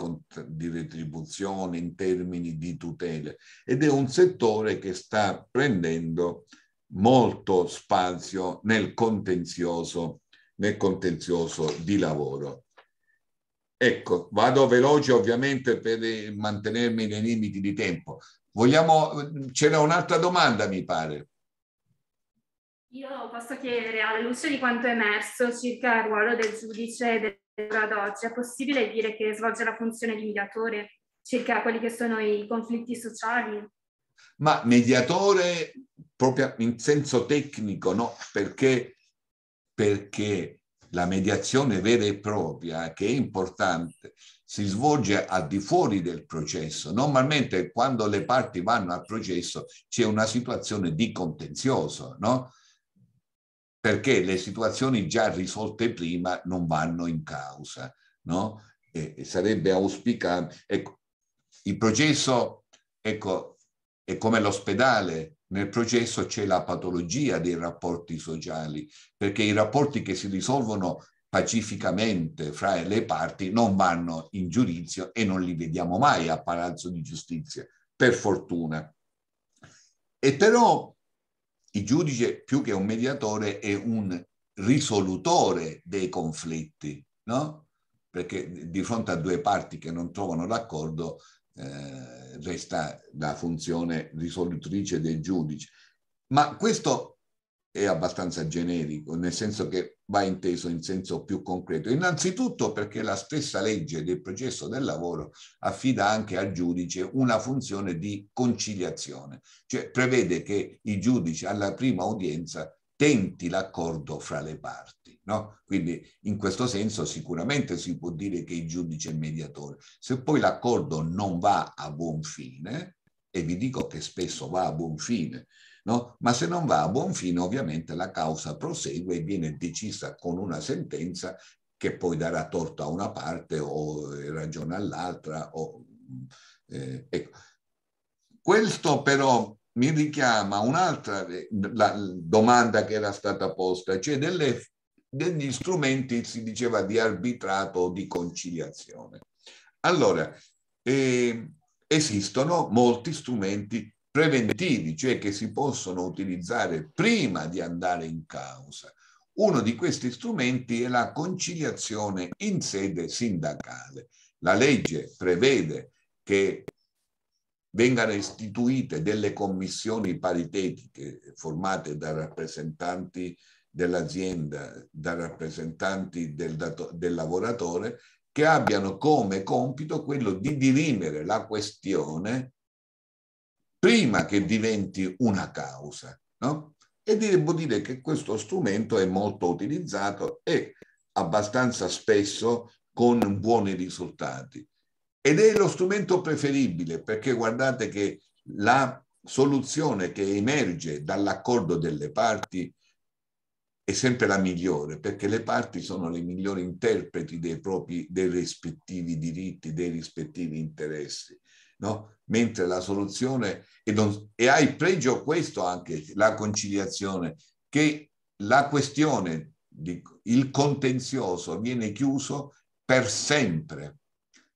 di retribuzione, in termini di tutele ed è un settore che sta prendendo molto spazio nel contenzioso, nel contenzioso di lavoro. Ecco, vado veloce ovviamente per eh, mantenermi nei limiti di tempo. Vogliamo, c'era un'altra domanda, mi pare. Io posso chiedere alla luce di quanto è emerso circa il ruolo del giudice e ad oggi, è possibile dire che svolge la funzione di mediatore circa quelli che sono i conflitti sociali? Ma mediatore proprio in senso tecnico, no? Perché, perché la mediazione vera e propria, che è importante, si svolge al di fuori del processo. Normalmente quando le parti vanno al processo c'è una situazione di contenzioso, no? perché le situazioni già risolte prima non vanno in causa. No? E sarebbe auspicabile. Ecco, il processo ecco, è come l'ospedale, nel processo c'è la patologia dei rapporti sociali, perché i rapporti che si risolvono pacificamente fra le parti non vanno in giudizio e non li vediamo mai a Palazzo di Giustizia, per fortuna. E però il giudice, più che un mediatore, è un risolutore dei conflitti, no? Perché di fronte a due parti che non trovano d'accordo eh, resta la funzione risolutrice del giudice. Ma questo è abbastanza generico, nel senso che va inteso in senso più concreto. Innanzitutto perché la stessa legge del processo del lavoro affida anche al giudice una funzione di conciliazione, cioè prevede che il giudice alla prima udienza tenti l'accordo fra le parti. No? Quindi in questo senso sicuramente si può dire che il giudice è mediatore. Se poi l'accordo non va a buon fine, e vi dico che spesso va a buon fine, No? Ma se non va a buon fine, ovviamente la causa prosegue e viene decisa con una sentenza che poi darà torto a una parte o eh, ragione all'altra. O, mm, eh, ecco. Questo però mi richiama un'altra eh, domanda che era stata posta, cioè delle, degli strumenti, si diceva, di arbitrato o di conciliazione. Allora, eh, esistono molti strumenti preventivi, cioè che si possono utilizzare prima di andare in causa. Uno di questi strumenti è la conciliazione in sede sindacale. La legge prevede che vengano istituite delle commissioni paritetiche formate da rappresentanti dell'azienda, da rappresentanti del, dato, del lavoratore, che abbiano come compito quello di dirimere la questione prima che diventi una causa. No? E devo dire che questo strumento è molto utilizzato e abbastanza spesso con buoni risultati. Ed è lo strumento preferibile perché guardate che la soluzione che emerge dall'accordo delle parti è sempre la migliore perché le parti sono le migliori interpreti dei propri dei rispettivi diritti, dei rispettivi interessi no? mentre la soluzione, e, non, e ha pregio questo anche, la conciliazione, che la questione, di, il contenzioso viene chiuso per sempre,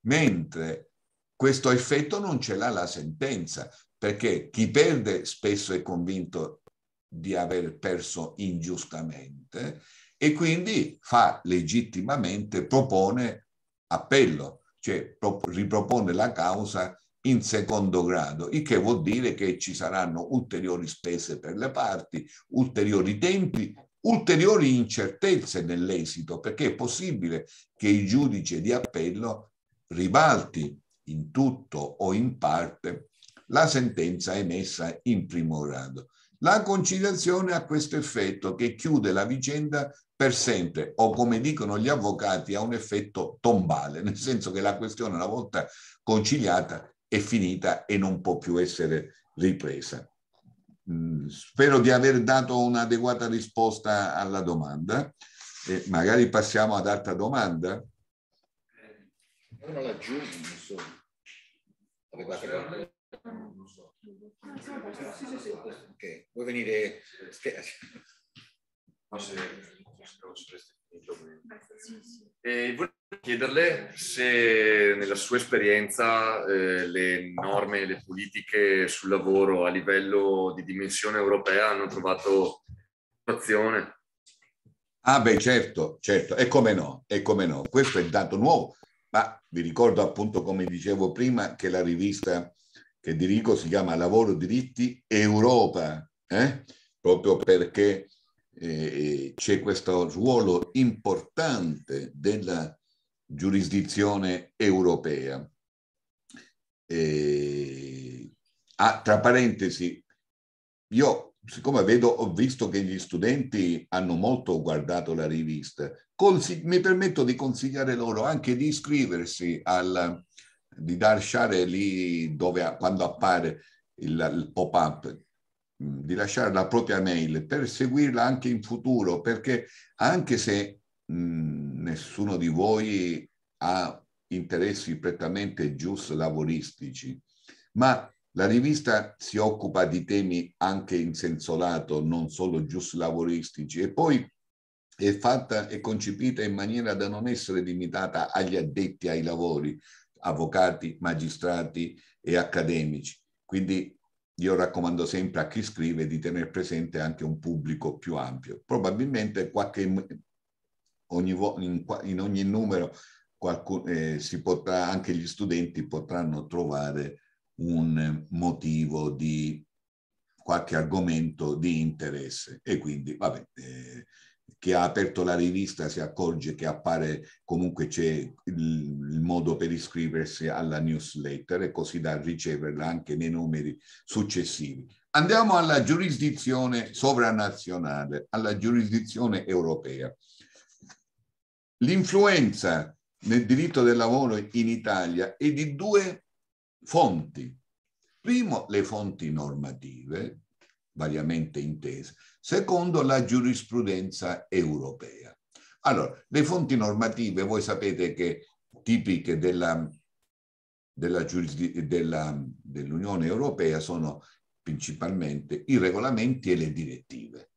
mentre questo effetto non ce l'ha la sentenza, perché chi perde spesso è convinto di aver perso ingiustamente e quindi fa legittimamente, propone appello, cioè ripropone la causa in secondo grado, il che vuol dire che ci saranno ulteriori spese per le parti, ulteriori tempi, ulteriori incertezze nell'esito, perché è possibile che il giudice di appello ribalti in tutto o in parte la sentenza emessa in primo grado. La conciliazione ha questo effetto che chiude la vicenda per sempre o come dicono gli avvocati ha un effetto tombale, nel senso che la questione una volta conciliata è finita e non può più essere ripresa. Mm, spero di aver dato un'adeguata risposta alla domanda. E eh, magari passiamo ad altra domanda. non so. Non so. vuoi venire? No, se, se, chiederle se nella sua esperienza eh, le norme le politiche sul lavoro a livello di dimensione europea hanno trovato attuazione. Ah beh certo, certo, e come no, e come no, questo è il dato nuovo, ma vi ricordo appunto come dicevo prima che la rivista che dirigo si chiama Lavoro Diritti Europa, eh? proprio perché eh, eh c'è questo ruolo importante della giurisdizione europea. E, ah, tra parentesi, io siccome vedo, ho visto che gli studenti hanno molto guardato la rivista, consig- mi permetto di consigliare loro anche di iscriversi al, di lasciare lì dove, quando appare il, il pop-up, di lasciare la propria mail per seguirla anche in futuro, perché anche se nessuno di voi ha interessi prettamente gius lavoristici, ma la rivista si occupa di temi anche in senso lato, non solo gius lavoristici, e poi è fatta e concepita in maniera da non essere limitata agli addetti ai lavori, avvocati, magistrati e accademici. Quindi io raccomando sempre a chi scrive di tenere presente anche un pubblico più ampio. Probabilmente qualche ogni, in, in, ogni numero qualcuno, eh, potrà, anche gli studenti potranno trovare un motivo di qualche argomento di interesse e quindi vabbè eh, chi ha aperto la rivista si accorge che appare comunque c'è il, il, modo per iscriversi alla newsletter e così da riceverla anche nei numeri successivi. Andiamo alla giurisdizione sovranazionale, alla giurisdizione europea. L'influenza nel diritto del lavoro in Italia è di due fonti. Primo, le fonti normative, variamente intese. Secondo, la giurisprudenza europea. Allora, le fonti normative, voi sapete che tipiche della, della, della, dell'Unione Europea sono principalmente i regolamenti e le direttive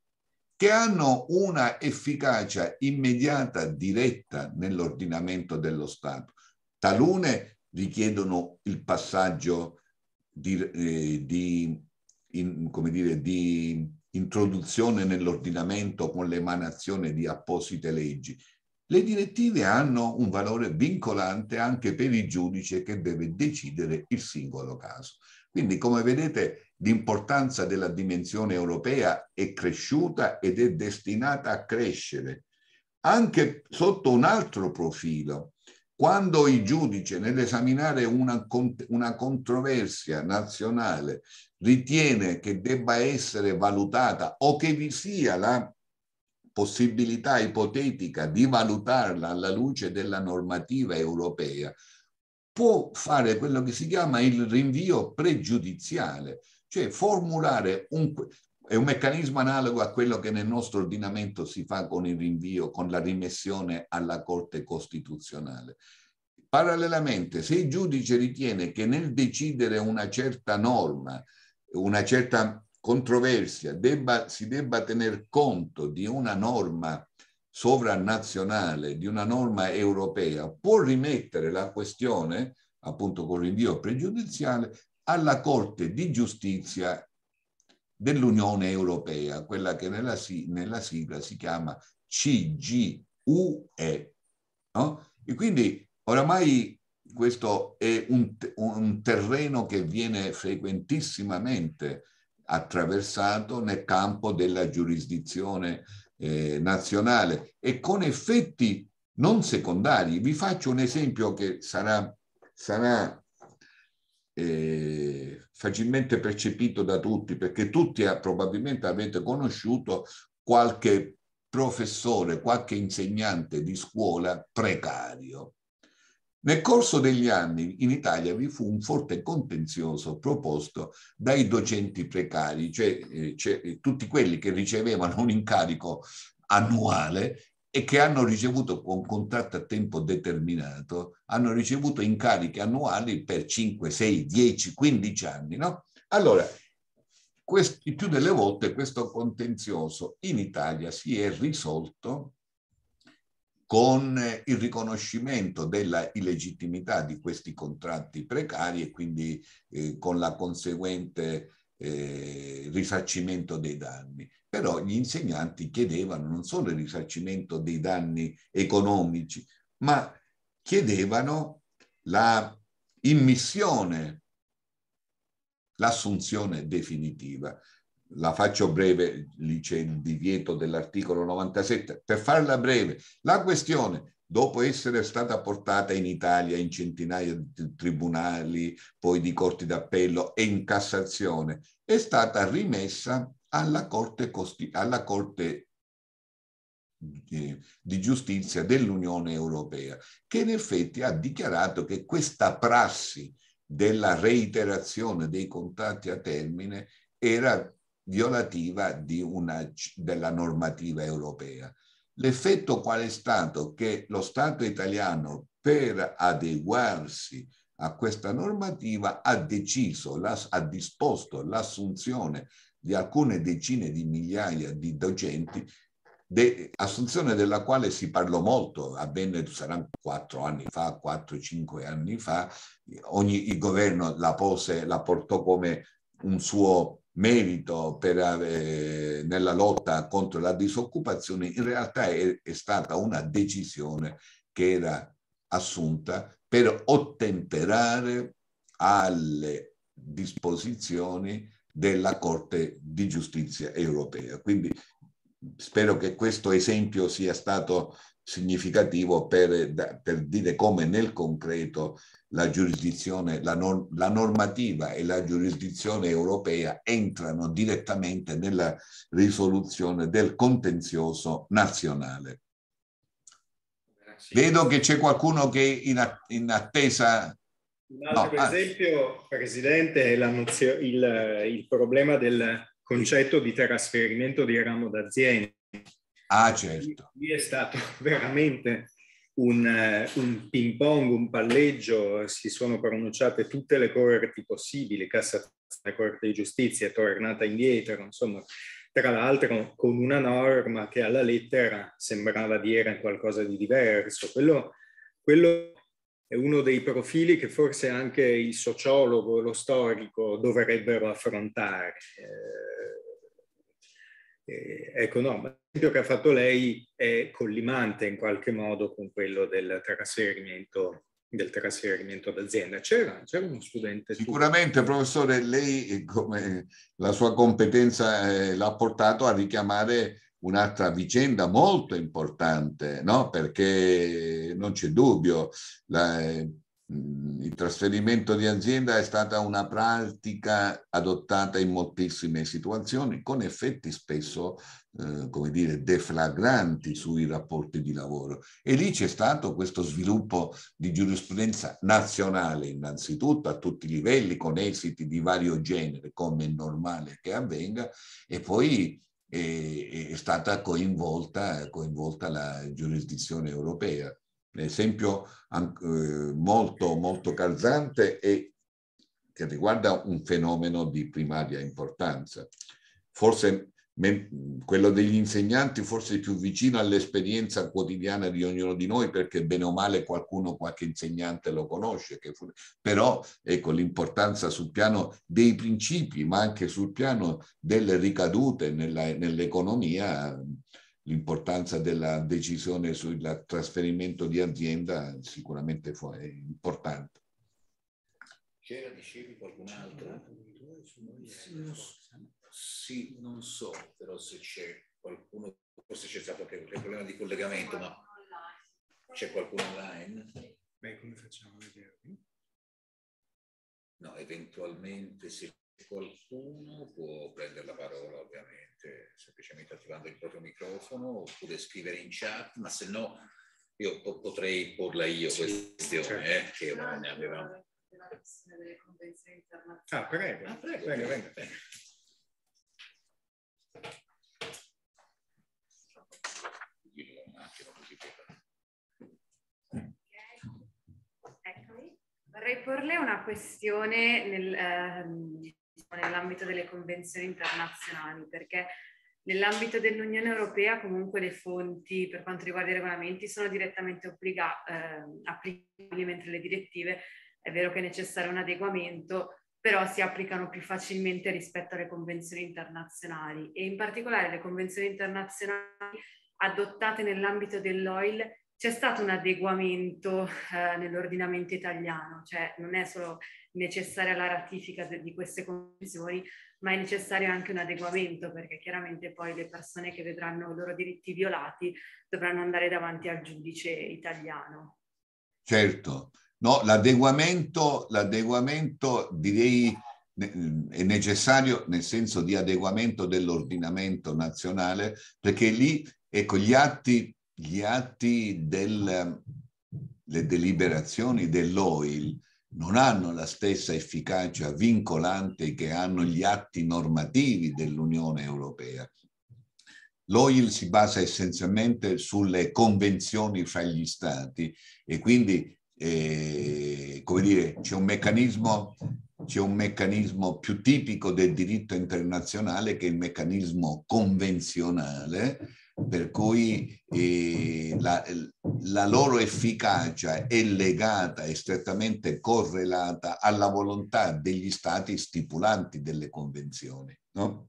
che hanno una efficacia immediata, diretta nell'ordinamento dello Stato. Talune richiedono il passaggio di, eh, di, in, dire, di introduzione nell'ordinamento con l'emanazione di apposite leggi. Le direttive hanno un valore vincolante anche per il giudice che deve decidere il singolo caso. Quindi, come vedete, l'importanza della dimensione europea è cresciuta ed è destinata a crescere anche sotto un altro profilo. Quando il giudice, nell'esaminare una, una controversia nazionale, ritiene che debba essere valutata o che vi sia la possibilità ipotetica di valutarla alla luce della normativa europea, può fare quello che si chiama il rinvio pregiudiziale, cioè formulare un, è un meccanismo analogo a quello che nel nostro ordinamento si fa con il rinvio, con la rimessione alla Corte Costituzionale. Parallelamente, se il giudice ritiene che nel decidere una certa norma, una certa controversia, debba, si debba tener conto di una norma sovranazionale di una norma europea può rimettere la questione, appunto con rinvio pregiudiziale, alla Corte di giustizia dell'Unione Europea, quella che nella, nella sigla si chiama CGUE. No? E quindi oramai questo è un, un, terreno che viene frequentissimamente attraversato nel campo della giurisdizione eh, nazionale e con effetti non secondari. Vi faccio un esempio che sarà, sarà eh, facilmente percepito da tutti, perché tutti ha, eh, probabilmente avete conosciuto qualche professore, qualche insegnante di scuola precario. Nel corso degli anni in Italia vi fu un forte contenzioso proposto dai docenti precari, cioè, eh, cioè eh, tutti quelli che ricevevano un incarico annuale e che hanno ricevuto con contratto a tempo determinato, hanno ricevuto incarichi annuali per 5, 6, 10, 15 anni. No? Allora, questi, più delle volte questo contenzioso in Italia si è risolto con eh, il riconoscimento della illegittimità di questi contratti precari e quindi eh, con la conseguente eh, risarcimento dei danni. Però gli insegnanti chiedevano non solo il risarcimento dei danni economici, ma chiedevano la immissione, l'assunzione definitiva la faccio breve, lì c'è il divieto dell'articolo 97, per farla breve, la questione dopo essere stata portata in Italia in centinaia di tribunali, poi di corti d'appello e in Cassazione, è stata rimessa alla Corte, Costi- alla corte di, eh, di Giustizia dell'Unione Europea, che in effetti ha dichiarato che questa prassi della reiterazione dei contratti a termine era violativa una, della normativa europea. L'effetto qual è stato? Che lo Stato italiano per adeguarsi a questa normativa ha deciso, ha disposto l'assunzione di alcune decine di migliaia di docenti, de, assunzione della quale si parlò molto, avvenne, saranno quattro anni fa, 4 cinque anni fa, ogni, il governo la, pose, la portò come un suo merito per, eh, nella lotta contro la disoccupazione, in realtà è, è stata una decisione che era assunta per ottemperare alle disposizioni della Corte di giustizia europea. Quindi spero che questo esempio sia stato significativo per, per dire come nel concreto la giurisdizione, la, norm- la, normativa e la giurisdizione europea entrano direttamente nella risoluzione del contenzioso nazionale. Sì. Vedo che c'è qualcuno che in, a- in attesa. Un altro no, ah. esempio, ah. Presidente, è nozio- il, il, problema del concetto di trasferimento di ramo d'azienda. Ah, certo. Lì è stato veramente un, eh, un ping pong, un palleggio, si sono pronunciate tutte le corti possibili, Cassazione, Corte di Giustizia, è tornata indietro, insomma, tra l'altro con una norma che alla lettera sembrava dire qualcosa di diverso. Quello, quello è uno dei profili che forse anche il sociologo, lo storico dovrebbero affrontare. Eh, eh, ecco, no, ma l'esempio che ha fatto lei è collimante in qualche modo con quello del trasferimento del trasferimento d'azienda. C'era, c'era uno studente. Sicuramente, tutto. professore, lei come la sua competenza eh, l'ha portato a richiamare un'altra vicenda molto importante, no? perché non c'è dubbio, la, eh, Mm, il trasferimento di azienda è stata una pratica adottata in moltissime situazioni con effetti spesso, eh, come dire, deflagranti sui rapporti di lavoro. E lì c'è stato questo sviluppo di giurisprudenza nazionale innanzitutto a tutti i livelli, con esiti di vario genere, come è normale che avvenga, e poi eh, è, è stata coinvolta, coinvolta la giurisdizione europea un esempio eh, molto, molto calzante e che riguarda un fenomeno di primaria importanza. Forse quello degli insegnanti forse più vicino all'esperienza quotidiana di ognuno di noi perché bene o male qualcuno, qualche insegnante lo conosce, che fu... però ecco l'importanza sul piano dei principi ma anche sul piano delle ricadute nell'economia nell l'importanza della decisione sul trasferimento di azienda sicuramente è eh, importante. C'era, dicevi, qualcun'altra? Sì, non so però se c'è qualcuno, forse c'è stato anche qualche problema di collegamento, ma c'è qualcuno online? Beh, come facciamo a vedervi? No, eventualmente se qualcuno può prendere la parola, ovviamente potete semplicemente attivando il proprio microfono oppure scrivere in chat, ma se no io po- potrei porla io sì, questione, certo. eh, che no, ne avevamo. Ah, prego, ah, prego, prego, prego. prego. Un Vorrei porle una questione nel, ehm, nell'ambito delle convenzioni internazionali, perché nell'ambito dell'Unione Europea comunque le fonti per quanto riguarda i regolamenti sono direttamente obbliga- eh, applicabili, mentre le direttive è vero che è necessario un adeguamento, però si applicano più facilmente rispetto alle convenzioni internazionali e in particolare le convenzioni internazionali adottate nell'ambito dell'oil c'è stato un adeguamento eh, nell'ordinamento italiano, cioè non è solo necessaria la ratifica de, di queste convenzioni, ma è necessario anche un adeguamento perché chiaramente poi le persone che vedranno i loro diritti violati dovranno andare davanti al giudice italiano. Certo, no, l'adeguamento, l'adeguamento direi è necessario nel senso di adeguamento dell'ordinamento nazionale perché lì ecco gli atti, gli atti delle deliberazioni dell'OIL non hanno la stessa efficacia vincolante che hanno gli atti normativi dell'Unione Europea. L'OIL si basa essenzialmente sulle convenzioni fra gli Stati e quindi eh, c'è un, un meccanismo più tipico del diritto internazionale che è il meccanismo convenzionale per cui eh, la, la, loro efficacia è legata e strettamente correlata alla volontà degli stati stipulanti delle convenzioni. No?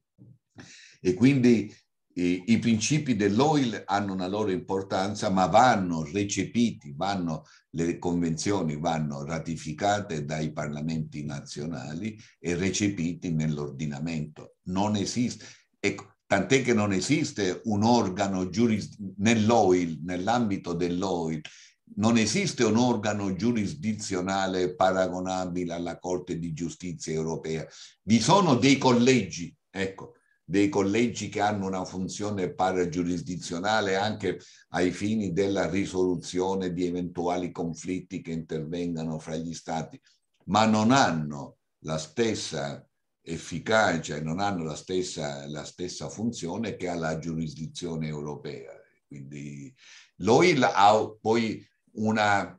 E quindi eh, i principi dell'OIL hanno una loro importanza, ma vanno recepiti, vanno, le convenzioni vanno ratificate dai parlamenti nazionali e recepiti nell'ordinamento. Non esiste. Ecco, tant'è che non esiste un organo giuris, nell'OIL, nell'ambito dell'OIL, non esiste un organo giurisdizionale paragonabile alla Corte di Giustizia europea. Vi sono dei collegi, ecco, dei collegi che hanno una funzione paragiurisdizionale anche ai fini della risoluzione di eventuali conflitti che intervengano fra gli stati, ma non hanno la stessa efficacia e non hanno la stessa, la stessa funzione che ha la giurisdizione europea. Quindi l'OIL ha poi una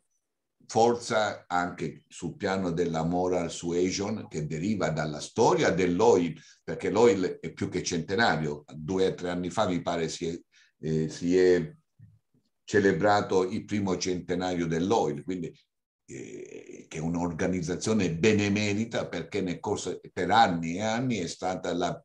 forza anche sul piano della moral suasion che deriva dalla storia dell'OIL, perché l'OIL è più che centenario, due o tre anni fa mi pare si è, eh, si è celebrato il primo centenario dell'OIL, quindi eh, che è un'organizzazione benemerita perché nel corso, per anni e anni è stata la,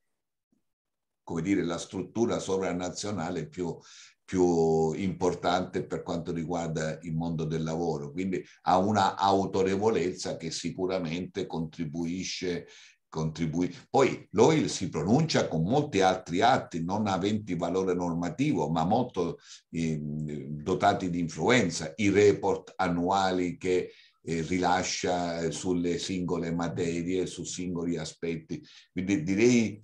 dire, la struttura sovranazionale più, più importante per quanto riguarda il mondo del lavoro, quindi ha una autorevolezza che sicuramente contribuisce contribuire. Poi l'OIL si pronuncia con molti altri atti non aventi valore normativo, ma molto eh, dotati di influenza, i report annuali che eh, rilascia eh, sulle singole materie, su singoli aspetti. Quindi direi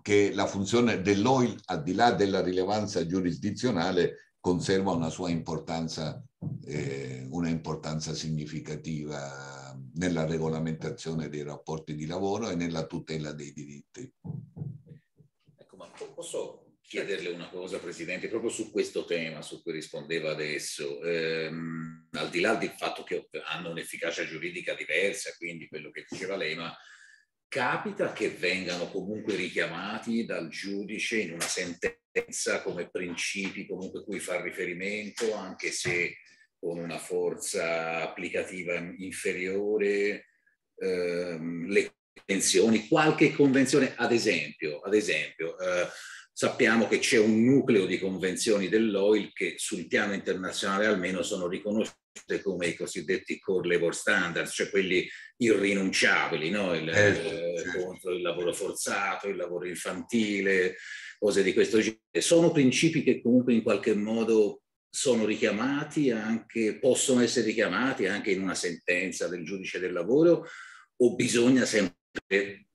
che la funzione dell'OIL, al di là della rilevanza giurisdizionale, conserva una sua importanza, eh, una importanza significativa nella, regolamentazione dei rapporti di lavoro e nella tutela dei diritti. Ecco, ma posso chiederle una cosa, Presidente, proprio su questo tema su cui rispondeva adesso. Ehm, al di là del fatto che hanno un'efficacia giuridica diversa, quindi quello che diceva lei, ma capita che vengano comunque richiamati dal giudice in una sentenza come principi comunque cui far riferimento, anche se con una forza applicativa inferiore, ehm, le convenzioni, qualche convenzione, ad esempio, ad esempio eh, sappiamo che c'è un nucleo di convenzioni dell'OIL che sul piano internazionale almeno sono riconosciute come i cosiddetti core labor standards, cioè quelli irrinunciabili, no? il, eh, eh, contro il lavoro forzato, il lavoro infantile, cose di questo genere. Sono principi che comunque in qualche modo sono richiamati anche, possono essere richiamati anche in una sentenza del giudice del lavoro o bisogna sempre,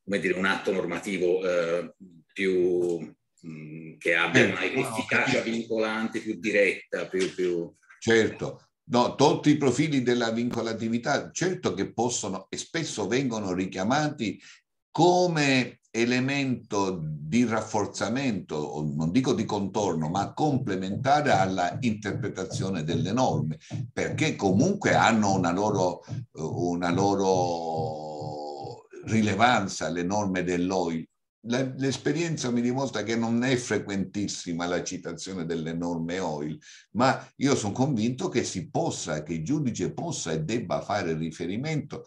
come dire, un atto normativo eh, più, mm, che abbia eh, un'efficacia no, vincolante più diretta, più, più... Certo, no, tolti i profili della vincolatività, certo che possono e spesso vengono richiamati come elemento di rafforzamento, non dico di contorno, ma complementare alla interpretazione delle norme, perché comunque hanno una loro, una loro rilevanza le norme dell'OIL. L'esperienza mi dimostra che non è frequentissima la citazione delle norme OIL, ma io sono convinto che si possa, che il giudice possa e debba fare riferimento,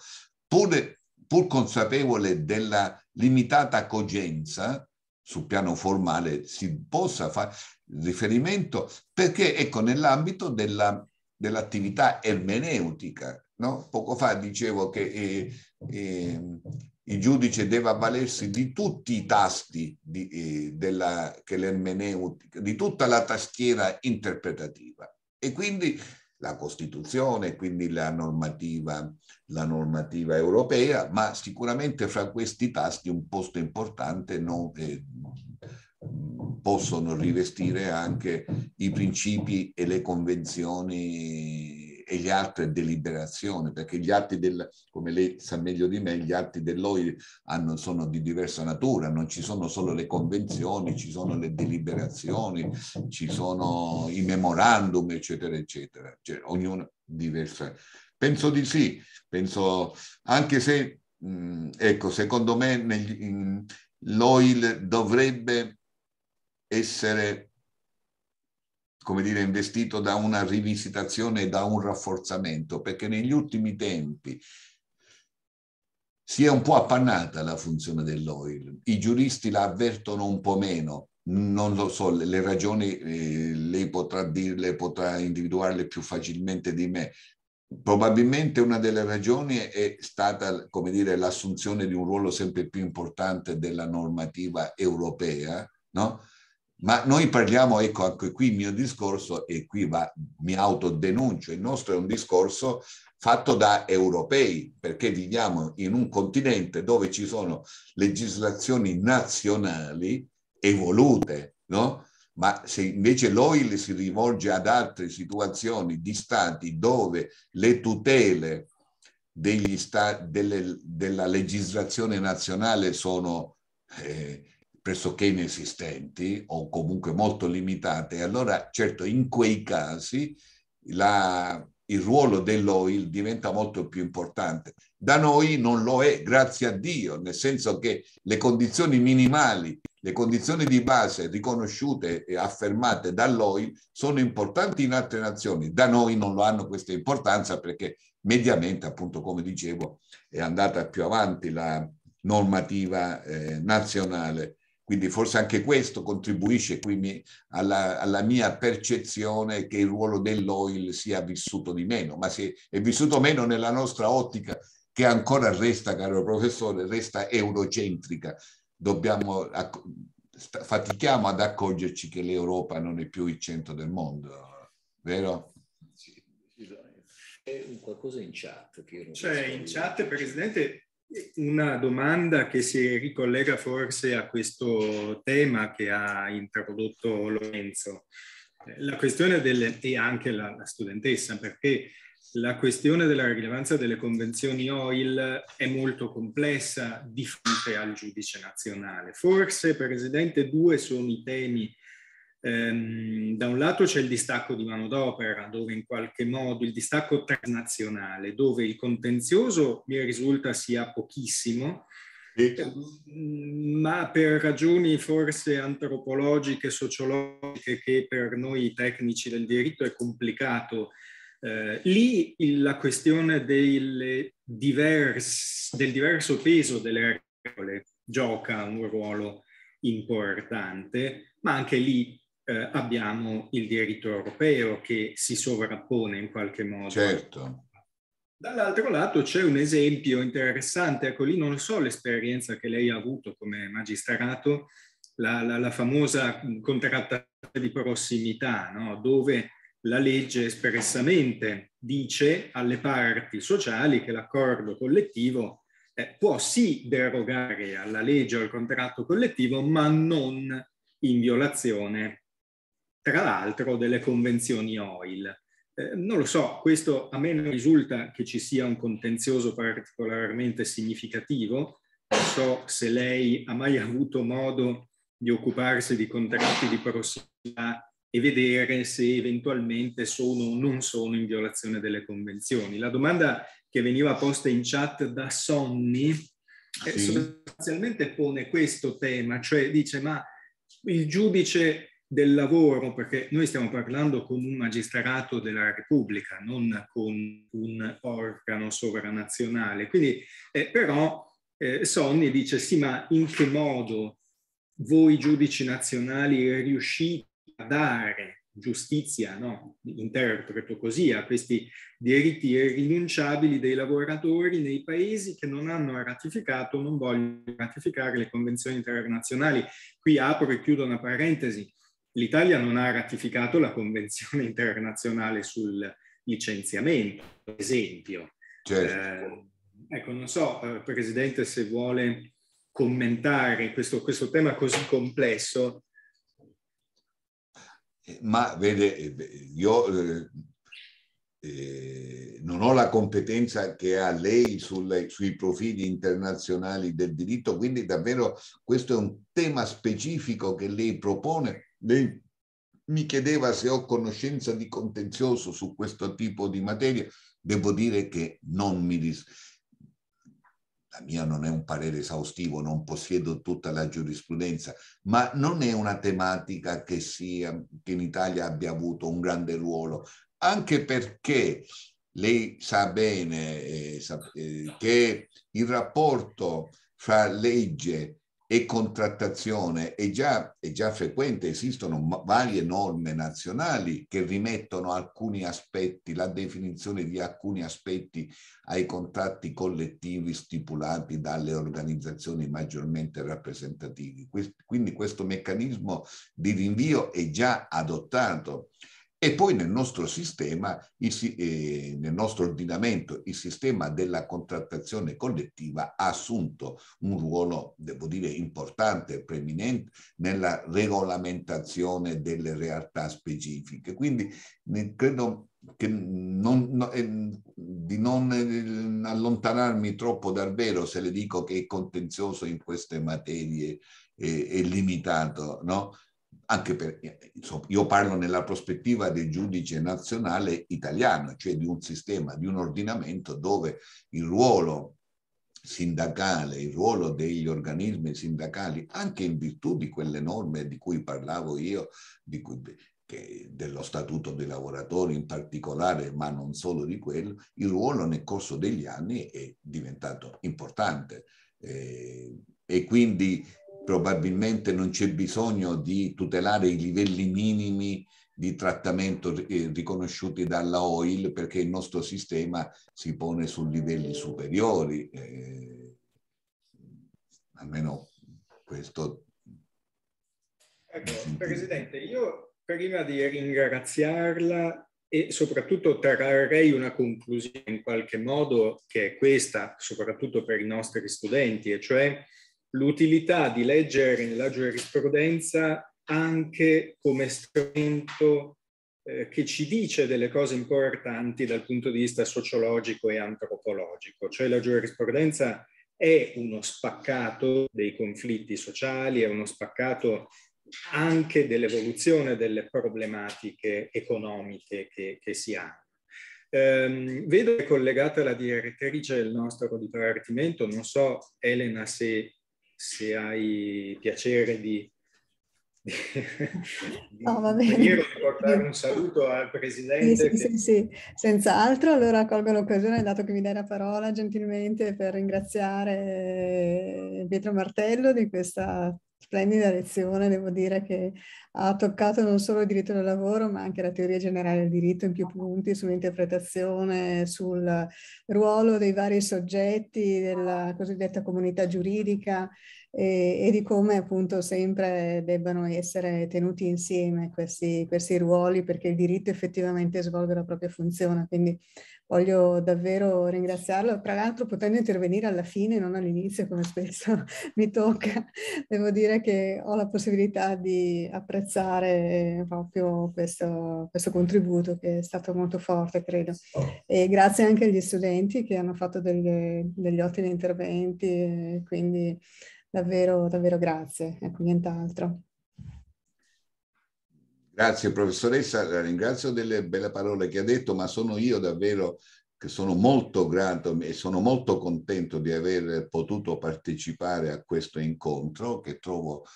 pure pur consapevole della limitata cogenza, sul piano formale si possa fare riferimento, perché ecco, nell'ambito della, dell'attività ermeneutica, no? poco fa dicevo che eh, eh, il giudice deve avvalersi di tutti i tasti di, eh, della, che l'ermeneutica, di tutta la tastiera interpretativa. E quindi la Costituzione, quindi la normativa, la normativa europea, ma sicuramente fra questi tasti un posto importante non, eh, possono rivestire anche i principi e le convenzioni e gli altri è deliberazione, perché gli atti del, come lei sa meglio di me, gli atti dell'OI hanno, sono di diversa natura, non ci sono solo le convenzioni, ci sono le deliberazioni, ci sono i memorandum, eccetera, eccetera, cioè ognuno diversa. Penso di sì, penso anche se, mh, ecco, secondo me negli, in, l'OIL dovrebbe essere come dire, investito da una rivisitazione e da un rafforzamento, perché negli ultimi tempi si è un po' appannata la funzione dell'OIL. I giuristi la avvertono un po' meno, non lo so, le, ragioni eh, lei potrà dirle, potrà individuarle più facilmente di me. Probabilmente una delle ragioni è stata, come dire, l'assunzione di un ruolo sempre più importante della normativa europea, no? Ma noi parliamo, ecco, anche qui il mio discorso, e qui va, mi autodenuncio, il nostro è un discorso fatto da europei, perché viviamo in un continente dove ci sono legislazioni nazionali evolute, no? Ma se invece l'OIL si rivolge ad altre situazioni di stati dove le tutele degli sta, delle, della legislazione nazionale sono eh, pressoché inesistenti o comunque molto limitate, allora certo in quei casi la, il ruolo dell'OIL diventa molto più importante. Da noi non lo è, grazie a Dio, nel senso che le condizioni minimali, le condizioni di base riconosciute e affermate dall'OIL sono importanti in altre nazioni, da noi non lo hanno questa importanza perché mediamente, appunto, come dicevo, è andata più avanti la normativa eh, nazionale quindi forse anche questo contribuisce mi, alla, alla, mia percezione che il ruolo dell'OIL sia vissuto di meno, ma se è vissuto meno nella nostra ottica che ancora resta, caro professore, resta eurocentrica. Dobbiamo, fatichiamo ad accorgerci che l'Europa non è più il centro del mondo, vero? C'è qualcosa in chat. Che io non C'è in chat, Presidente, una domanda che si ricollega forse a questo tema che ha introdotto Lorenzo, eh, la questione delle, e anche la, la studentessa, perché la questione della rilevanza delle convenzioni OIL è molto complessa di fronte al giudice nazionale. Forse, Presidente, due sono i temi Ehm, da un lato c'è il distacco di manodopera, dove in qualche modo il distacco transnazionale, dove il contenzioso mi risulta sia pochissimo, eh, ma per ragioni forse antropologiche, sociologiche, che per noi tecnici del diritto è complicato. Eh, lì la questione del, divers, del diverso peso delle regole gioca un ruolo importante, ma anche lì eh, abbiamo il diritto europeo che si sovrappone in qualche modo. Certo. Dall'altro lato c'è un esempio interessante, ecco lì non so l'esperienza che lei ha avuto come magistrato, la, la, la famosa contrattazione di prossimità, no? dove la legge espressamente dice alle parti sociali che l'accordo collettivo eh, può sì derogare alla legge o al contratto collettivo, ma non in violazione tra l'altro delle convenzioni OIL. Eh, non lo so, questo a me non risulta che ci sia un contenzioso particolarmente significativo, non so se lei ha mai avuto modo di occuparsi di contratti di prossimità e vedere se eventualmente sono o non sono in violazione delle convenzioni. La domanda che veniva posta in chat da Sonny eh, sì. sostanzialmente pone questo tema, cioè dice ma il giudice del lavoro, perché noi stiamo parlando con un magistrato della Repubblica, non con un organo sovranazionale. Quindi, eh, però, eh, Sonni dice sì, ma in che modo voi giudici nazionali riuscite a dare giustizia, no? interpreto così, a questi diritti irrinunciabili dei lavoratori nei paesi che non hanno ratificato, non vogliono ratificare le convenzioni internazionali. Qui apro e chiudo una parentesi l'Italia non ha ratificato la Convenzione internazionale sul licenziamento, per esempio. Certo. Eh, ecco, non so, eh, Presidente, se vuole commentare questo, questo tema così complesso. Eh, ma vede, eh, io eh, eh, non ho la competenza che ha lei sul, sui profili internazionali del diritto, quindi davvero questo è un tema specifico che lei propone lei mi chiedeva se ho conoscenza di contenzioso su questo tipo di materia. Devo dire che non mi dispiace la mia non è un parere esaustivo, non possiedo tutta la giurisprudenza, ma non è una tematica che, sia, che in Italia abbia avuto un grande ruolo, anche perché lei sa bene eh, sa, eh, che il rapporto fra legge e contrattazione è già, è già frequente, esistono varie norme nazionali che rimettono alcuni aspetti, la definizione di alcuni aspetti ai contratti collettivi stipulati dalle organizzazioni maggiormente rappresentativi. Quindi questo meccanismo di rinvio è già adottato. E poi nel nostro sistema, il, eh, nel nostro ordinamento, il sistema della contrattazione collettiva ha assunto un ruolo, devo dire, importante, preminente nella regolamentazione delle realtà specifiche. Quindi credo che non, no, eh, di non eh, allontanarmi troppo dal vero se le dico che il contenzioso in queste materie è, eh, è limitato, no? anche per, eh, insomma, io parlo nella prospettiva del giudice nazionale italiano, cioè di un sistema, di un ordinamento dove il ruolo sindacale, il ruolo degli organismi sindacali, anche in virtù di quelle norme di cui parlavo io, cui, che, dello statuto dei lavoratori in particolare, ma non solo di quello, il ruolo nel corso degli anni è diventato importante. Eh, e quindi probabilmente non c'è bisogno di tutelare i livelli minimi di trattamento eh, riconosciuti dalla OIL perché il nostro sistema si pone su livelli superiori, eh, almeno questo. Ecco, Presidente, io prima di ringraziarla e soprattutto trarrei una conclusione in qualche modo che è questa, soprattutto per i nostri studenti, e cioè l'utilità di leggere nella giurisprudenza anche come strumento eh, che ci dice delle cose importanti dal punto di vista sociologico e antropologico, cioè la giurisprudenza è uno spaccato dei conflitti sociali, è uno spaccato anche dell'evoluzione delle problematiche economiche che, che si hanno. Um, vedo che è collegata la direttrice del nostro dipartimento, non so Elena se se hai piacere di, di, oh, venire a portare un saluto al Presidente. Sì, sì, che... sì, sì. senz'altro. Allora colgo l'occasione, dato che mi dai la parola gentilmente, per ringraziare Pietro Martello di questa splendida lezione, devo dire che ha toccato non solo il diritto del lavoro, ma anche la teoria generale del diritto in più punti, sull'interpretazione, sul ruolo dei vari soggetti della cosiddetta comunità giuridica e, e di come appunto sempre debbano essere tenuti insieme questi, questi ruoli perché il diritto effettivamente svolge la propria funzione. Quindi voglio davvero ringraziarlo. Tra l'altro potendo intervenire alla fine, non all'inizio come spesso mi tocca, devo dire che ho la possibilità di apprezzare eh, proprio questo, questo contributo che è stato molto forte, credo. Oh. E grazie anche agli studenti che hanno fatto delle, degli ottimi interventi, quindi davvero, davvero grazie, ecco nient'altro. Grazie professoressa, la ringrazio delle belle parole che ha detto, ma sono io davvero che sono molto grato e sono molto contento di aver potuto partecipare a questo incontro che trovo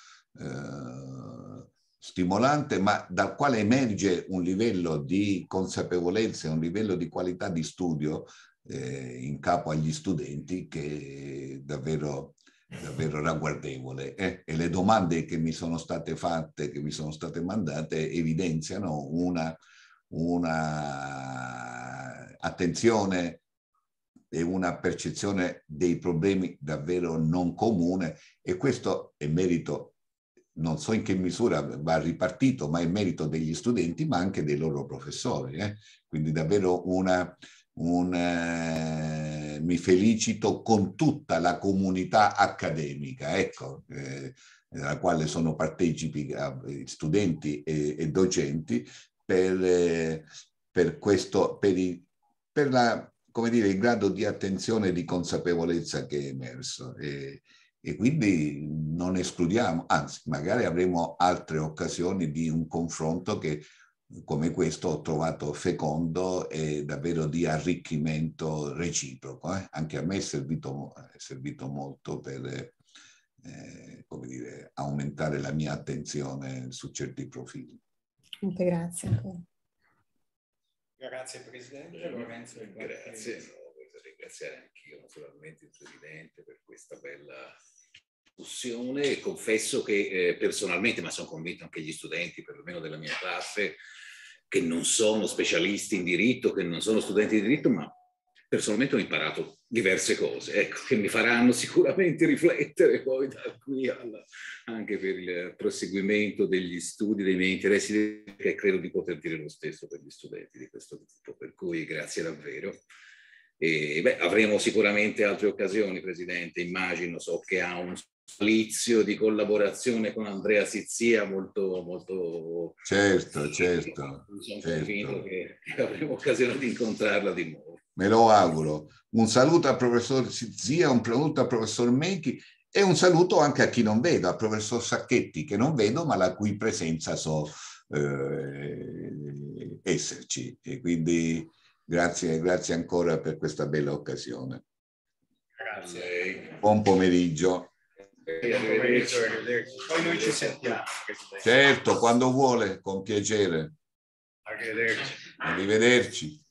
eh, stimolante, ma dal quale emerge un livello di consapevolezza, un livello di qualità di studio eh, in capo agli studenti che davvero davvero ragguardevole. Eh? E le domande che mi sono state fatte, che mi sono state mandate, evidenziano una, una attenzione e una percezione dei problemi davvero non comune e questo è merito, non so in che misura va ripartito, ma è merito degli studenti ma anche dei loro professori. Eh? Quindi davvero una, una eh, mi felicito con tutta la comunità accademica, ecco, eh, nella quale sono partecipi eh, studenti e, e docenti, per, eh, per, questo, per, i, per la, dire, il grado di attenzione e di consapevolezza che è emerso. E, e quindi non escludiamo, anzi magari avremo altre occasioni di un confronto che come questo ho trovato fecondo e davvero di arricchimento reciproco. Eh? Anche a me è servito, è servito molto per eh, dire, aumentare la mia attenzione su certi profili. Molte grazie. Grazie Presidente Lorenzo. Grazie, no, voglio ringraziare anch'io naturalmente il Presidente per questa bella discussione e confesso che eh, personalmente, ma sono convinto anche gli studenti, perlomeno della mia classe, che non sono specialisti in diritto, che non sono studenti di diritto, ma personalmente ho imparato diverse cose, ecco, che mi faranno sicuramente riflettere poi da qui alla, anche per il proseguimento degli studi, dei miei interessi, che credo di poter dire lo stesso per gli studenti di questo gruppo. Per cui grazie davvero. E, beh, avremo sicuramente altre occasioni, Presidente, immagino, so che ha un salizio di collaborazione con Andrea Sizia molto, molto certo, certo, sono certo. convinto che avremo occasione di incontrarla di nuovo. Me lo auguro. Un saluto al professor Sizia un saluto al professor Menchi e un saluto anche a chi non vedo, al professor Sacchetti che non vedo ma la cui presenza so eh, esserci. E quindi grazie, grazie ancora per questa bella occasione. Grazie. Buon pomeriggio. Poi noi ci sentiamo. Certo, quando vuole, con piacere. Arrivederci. Arrivederci.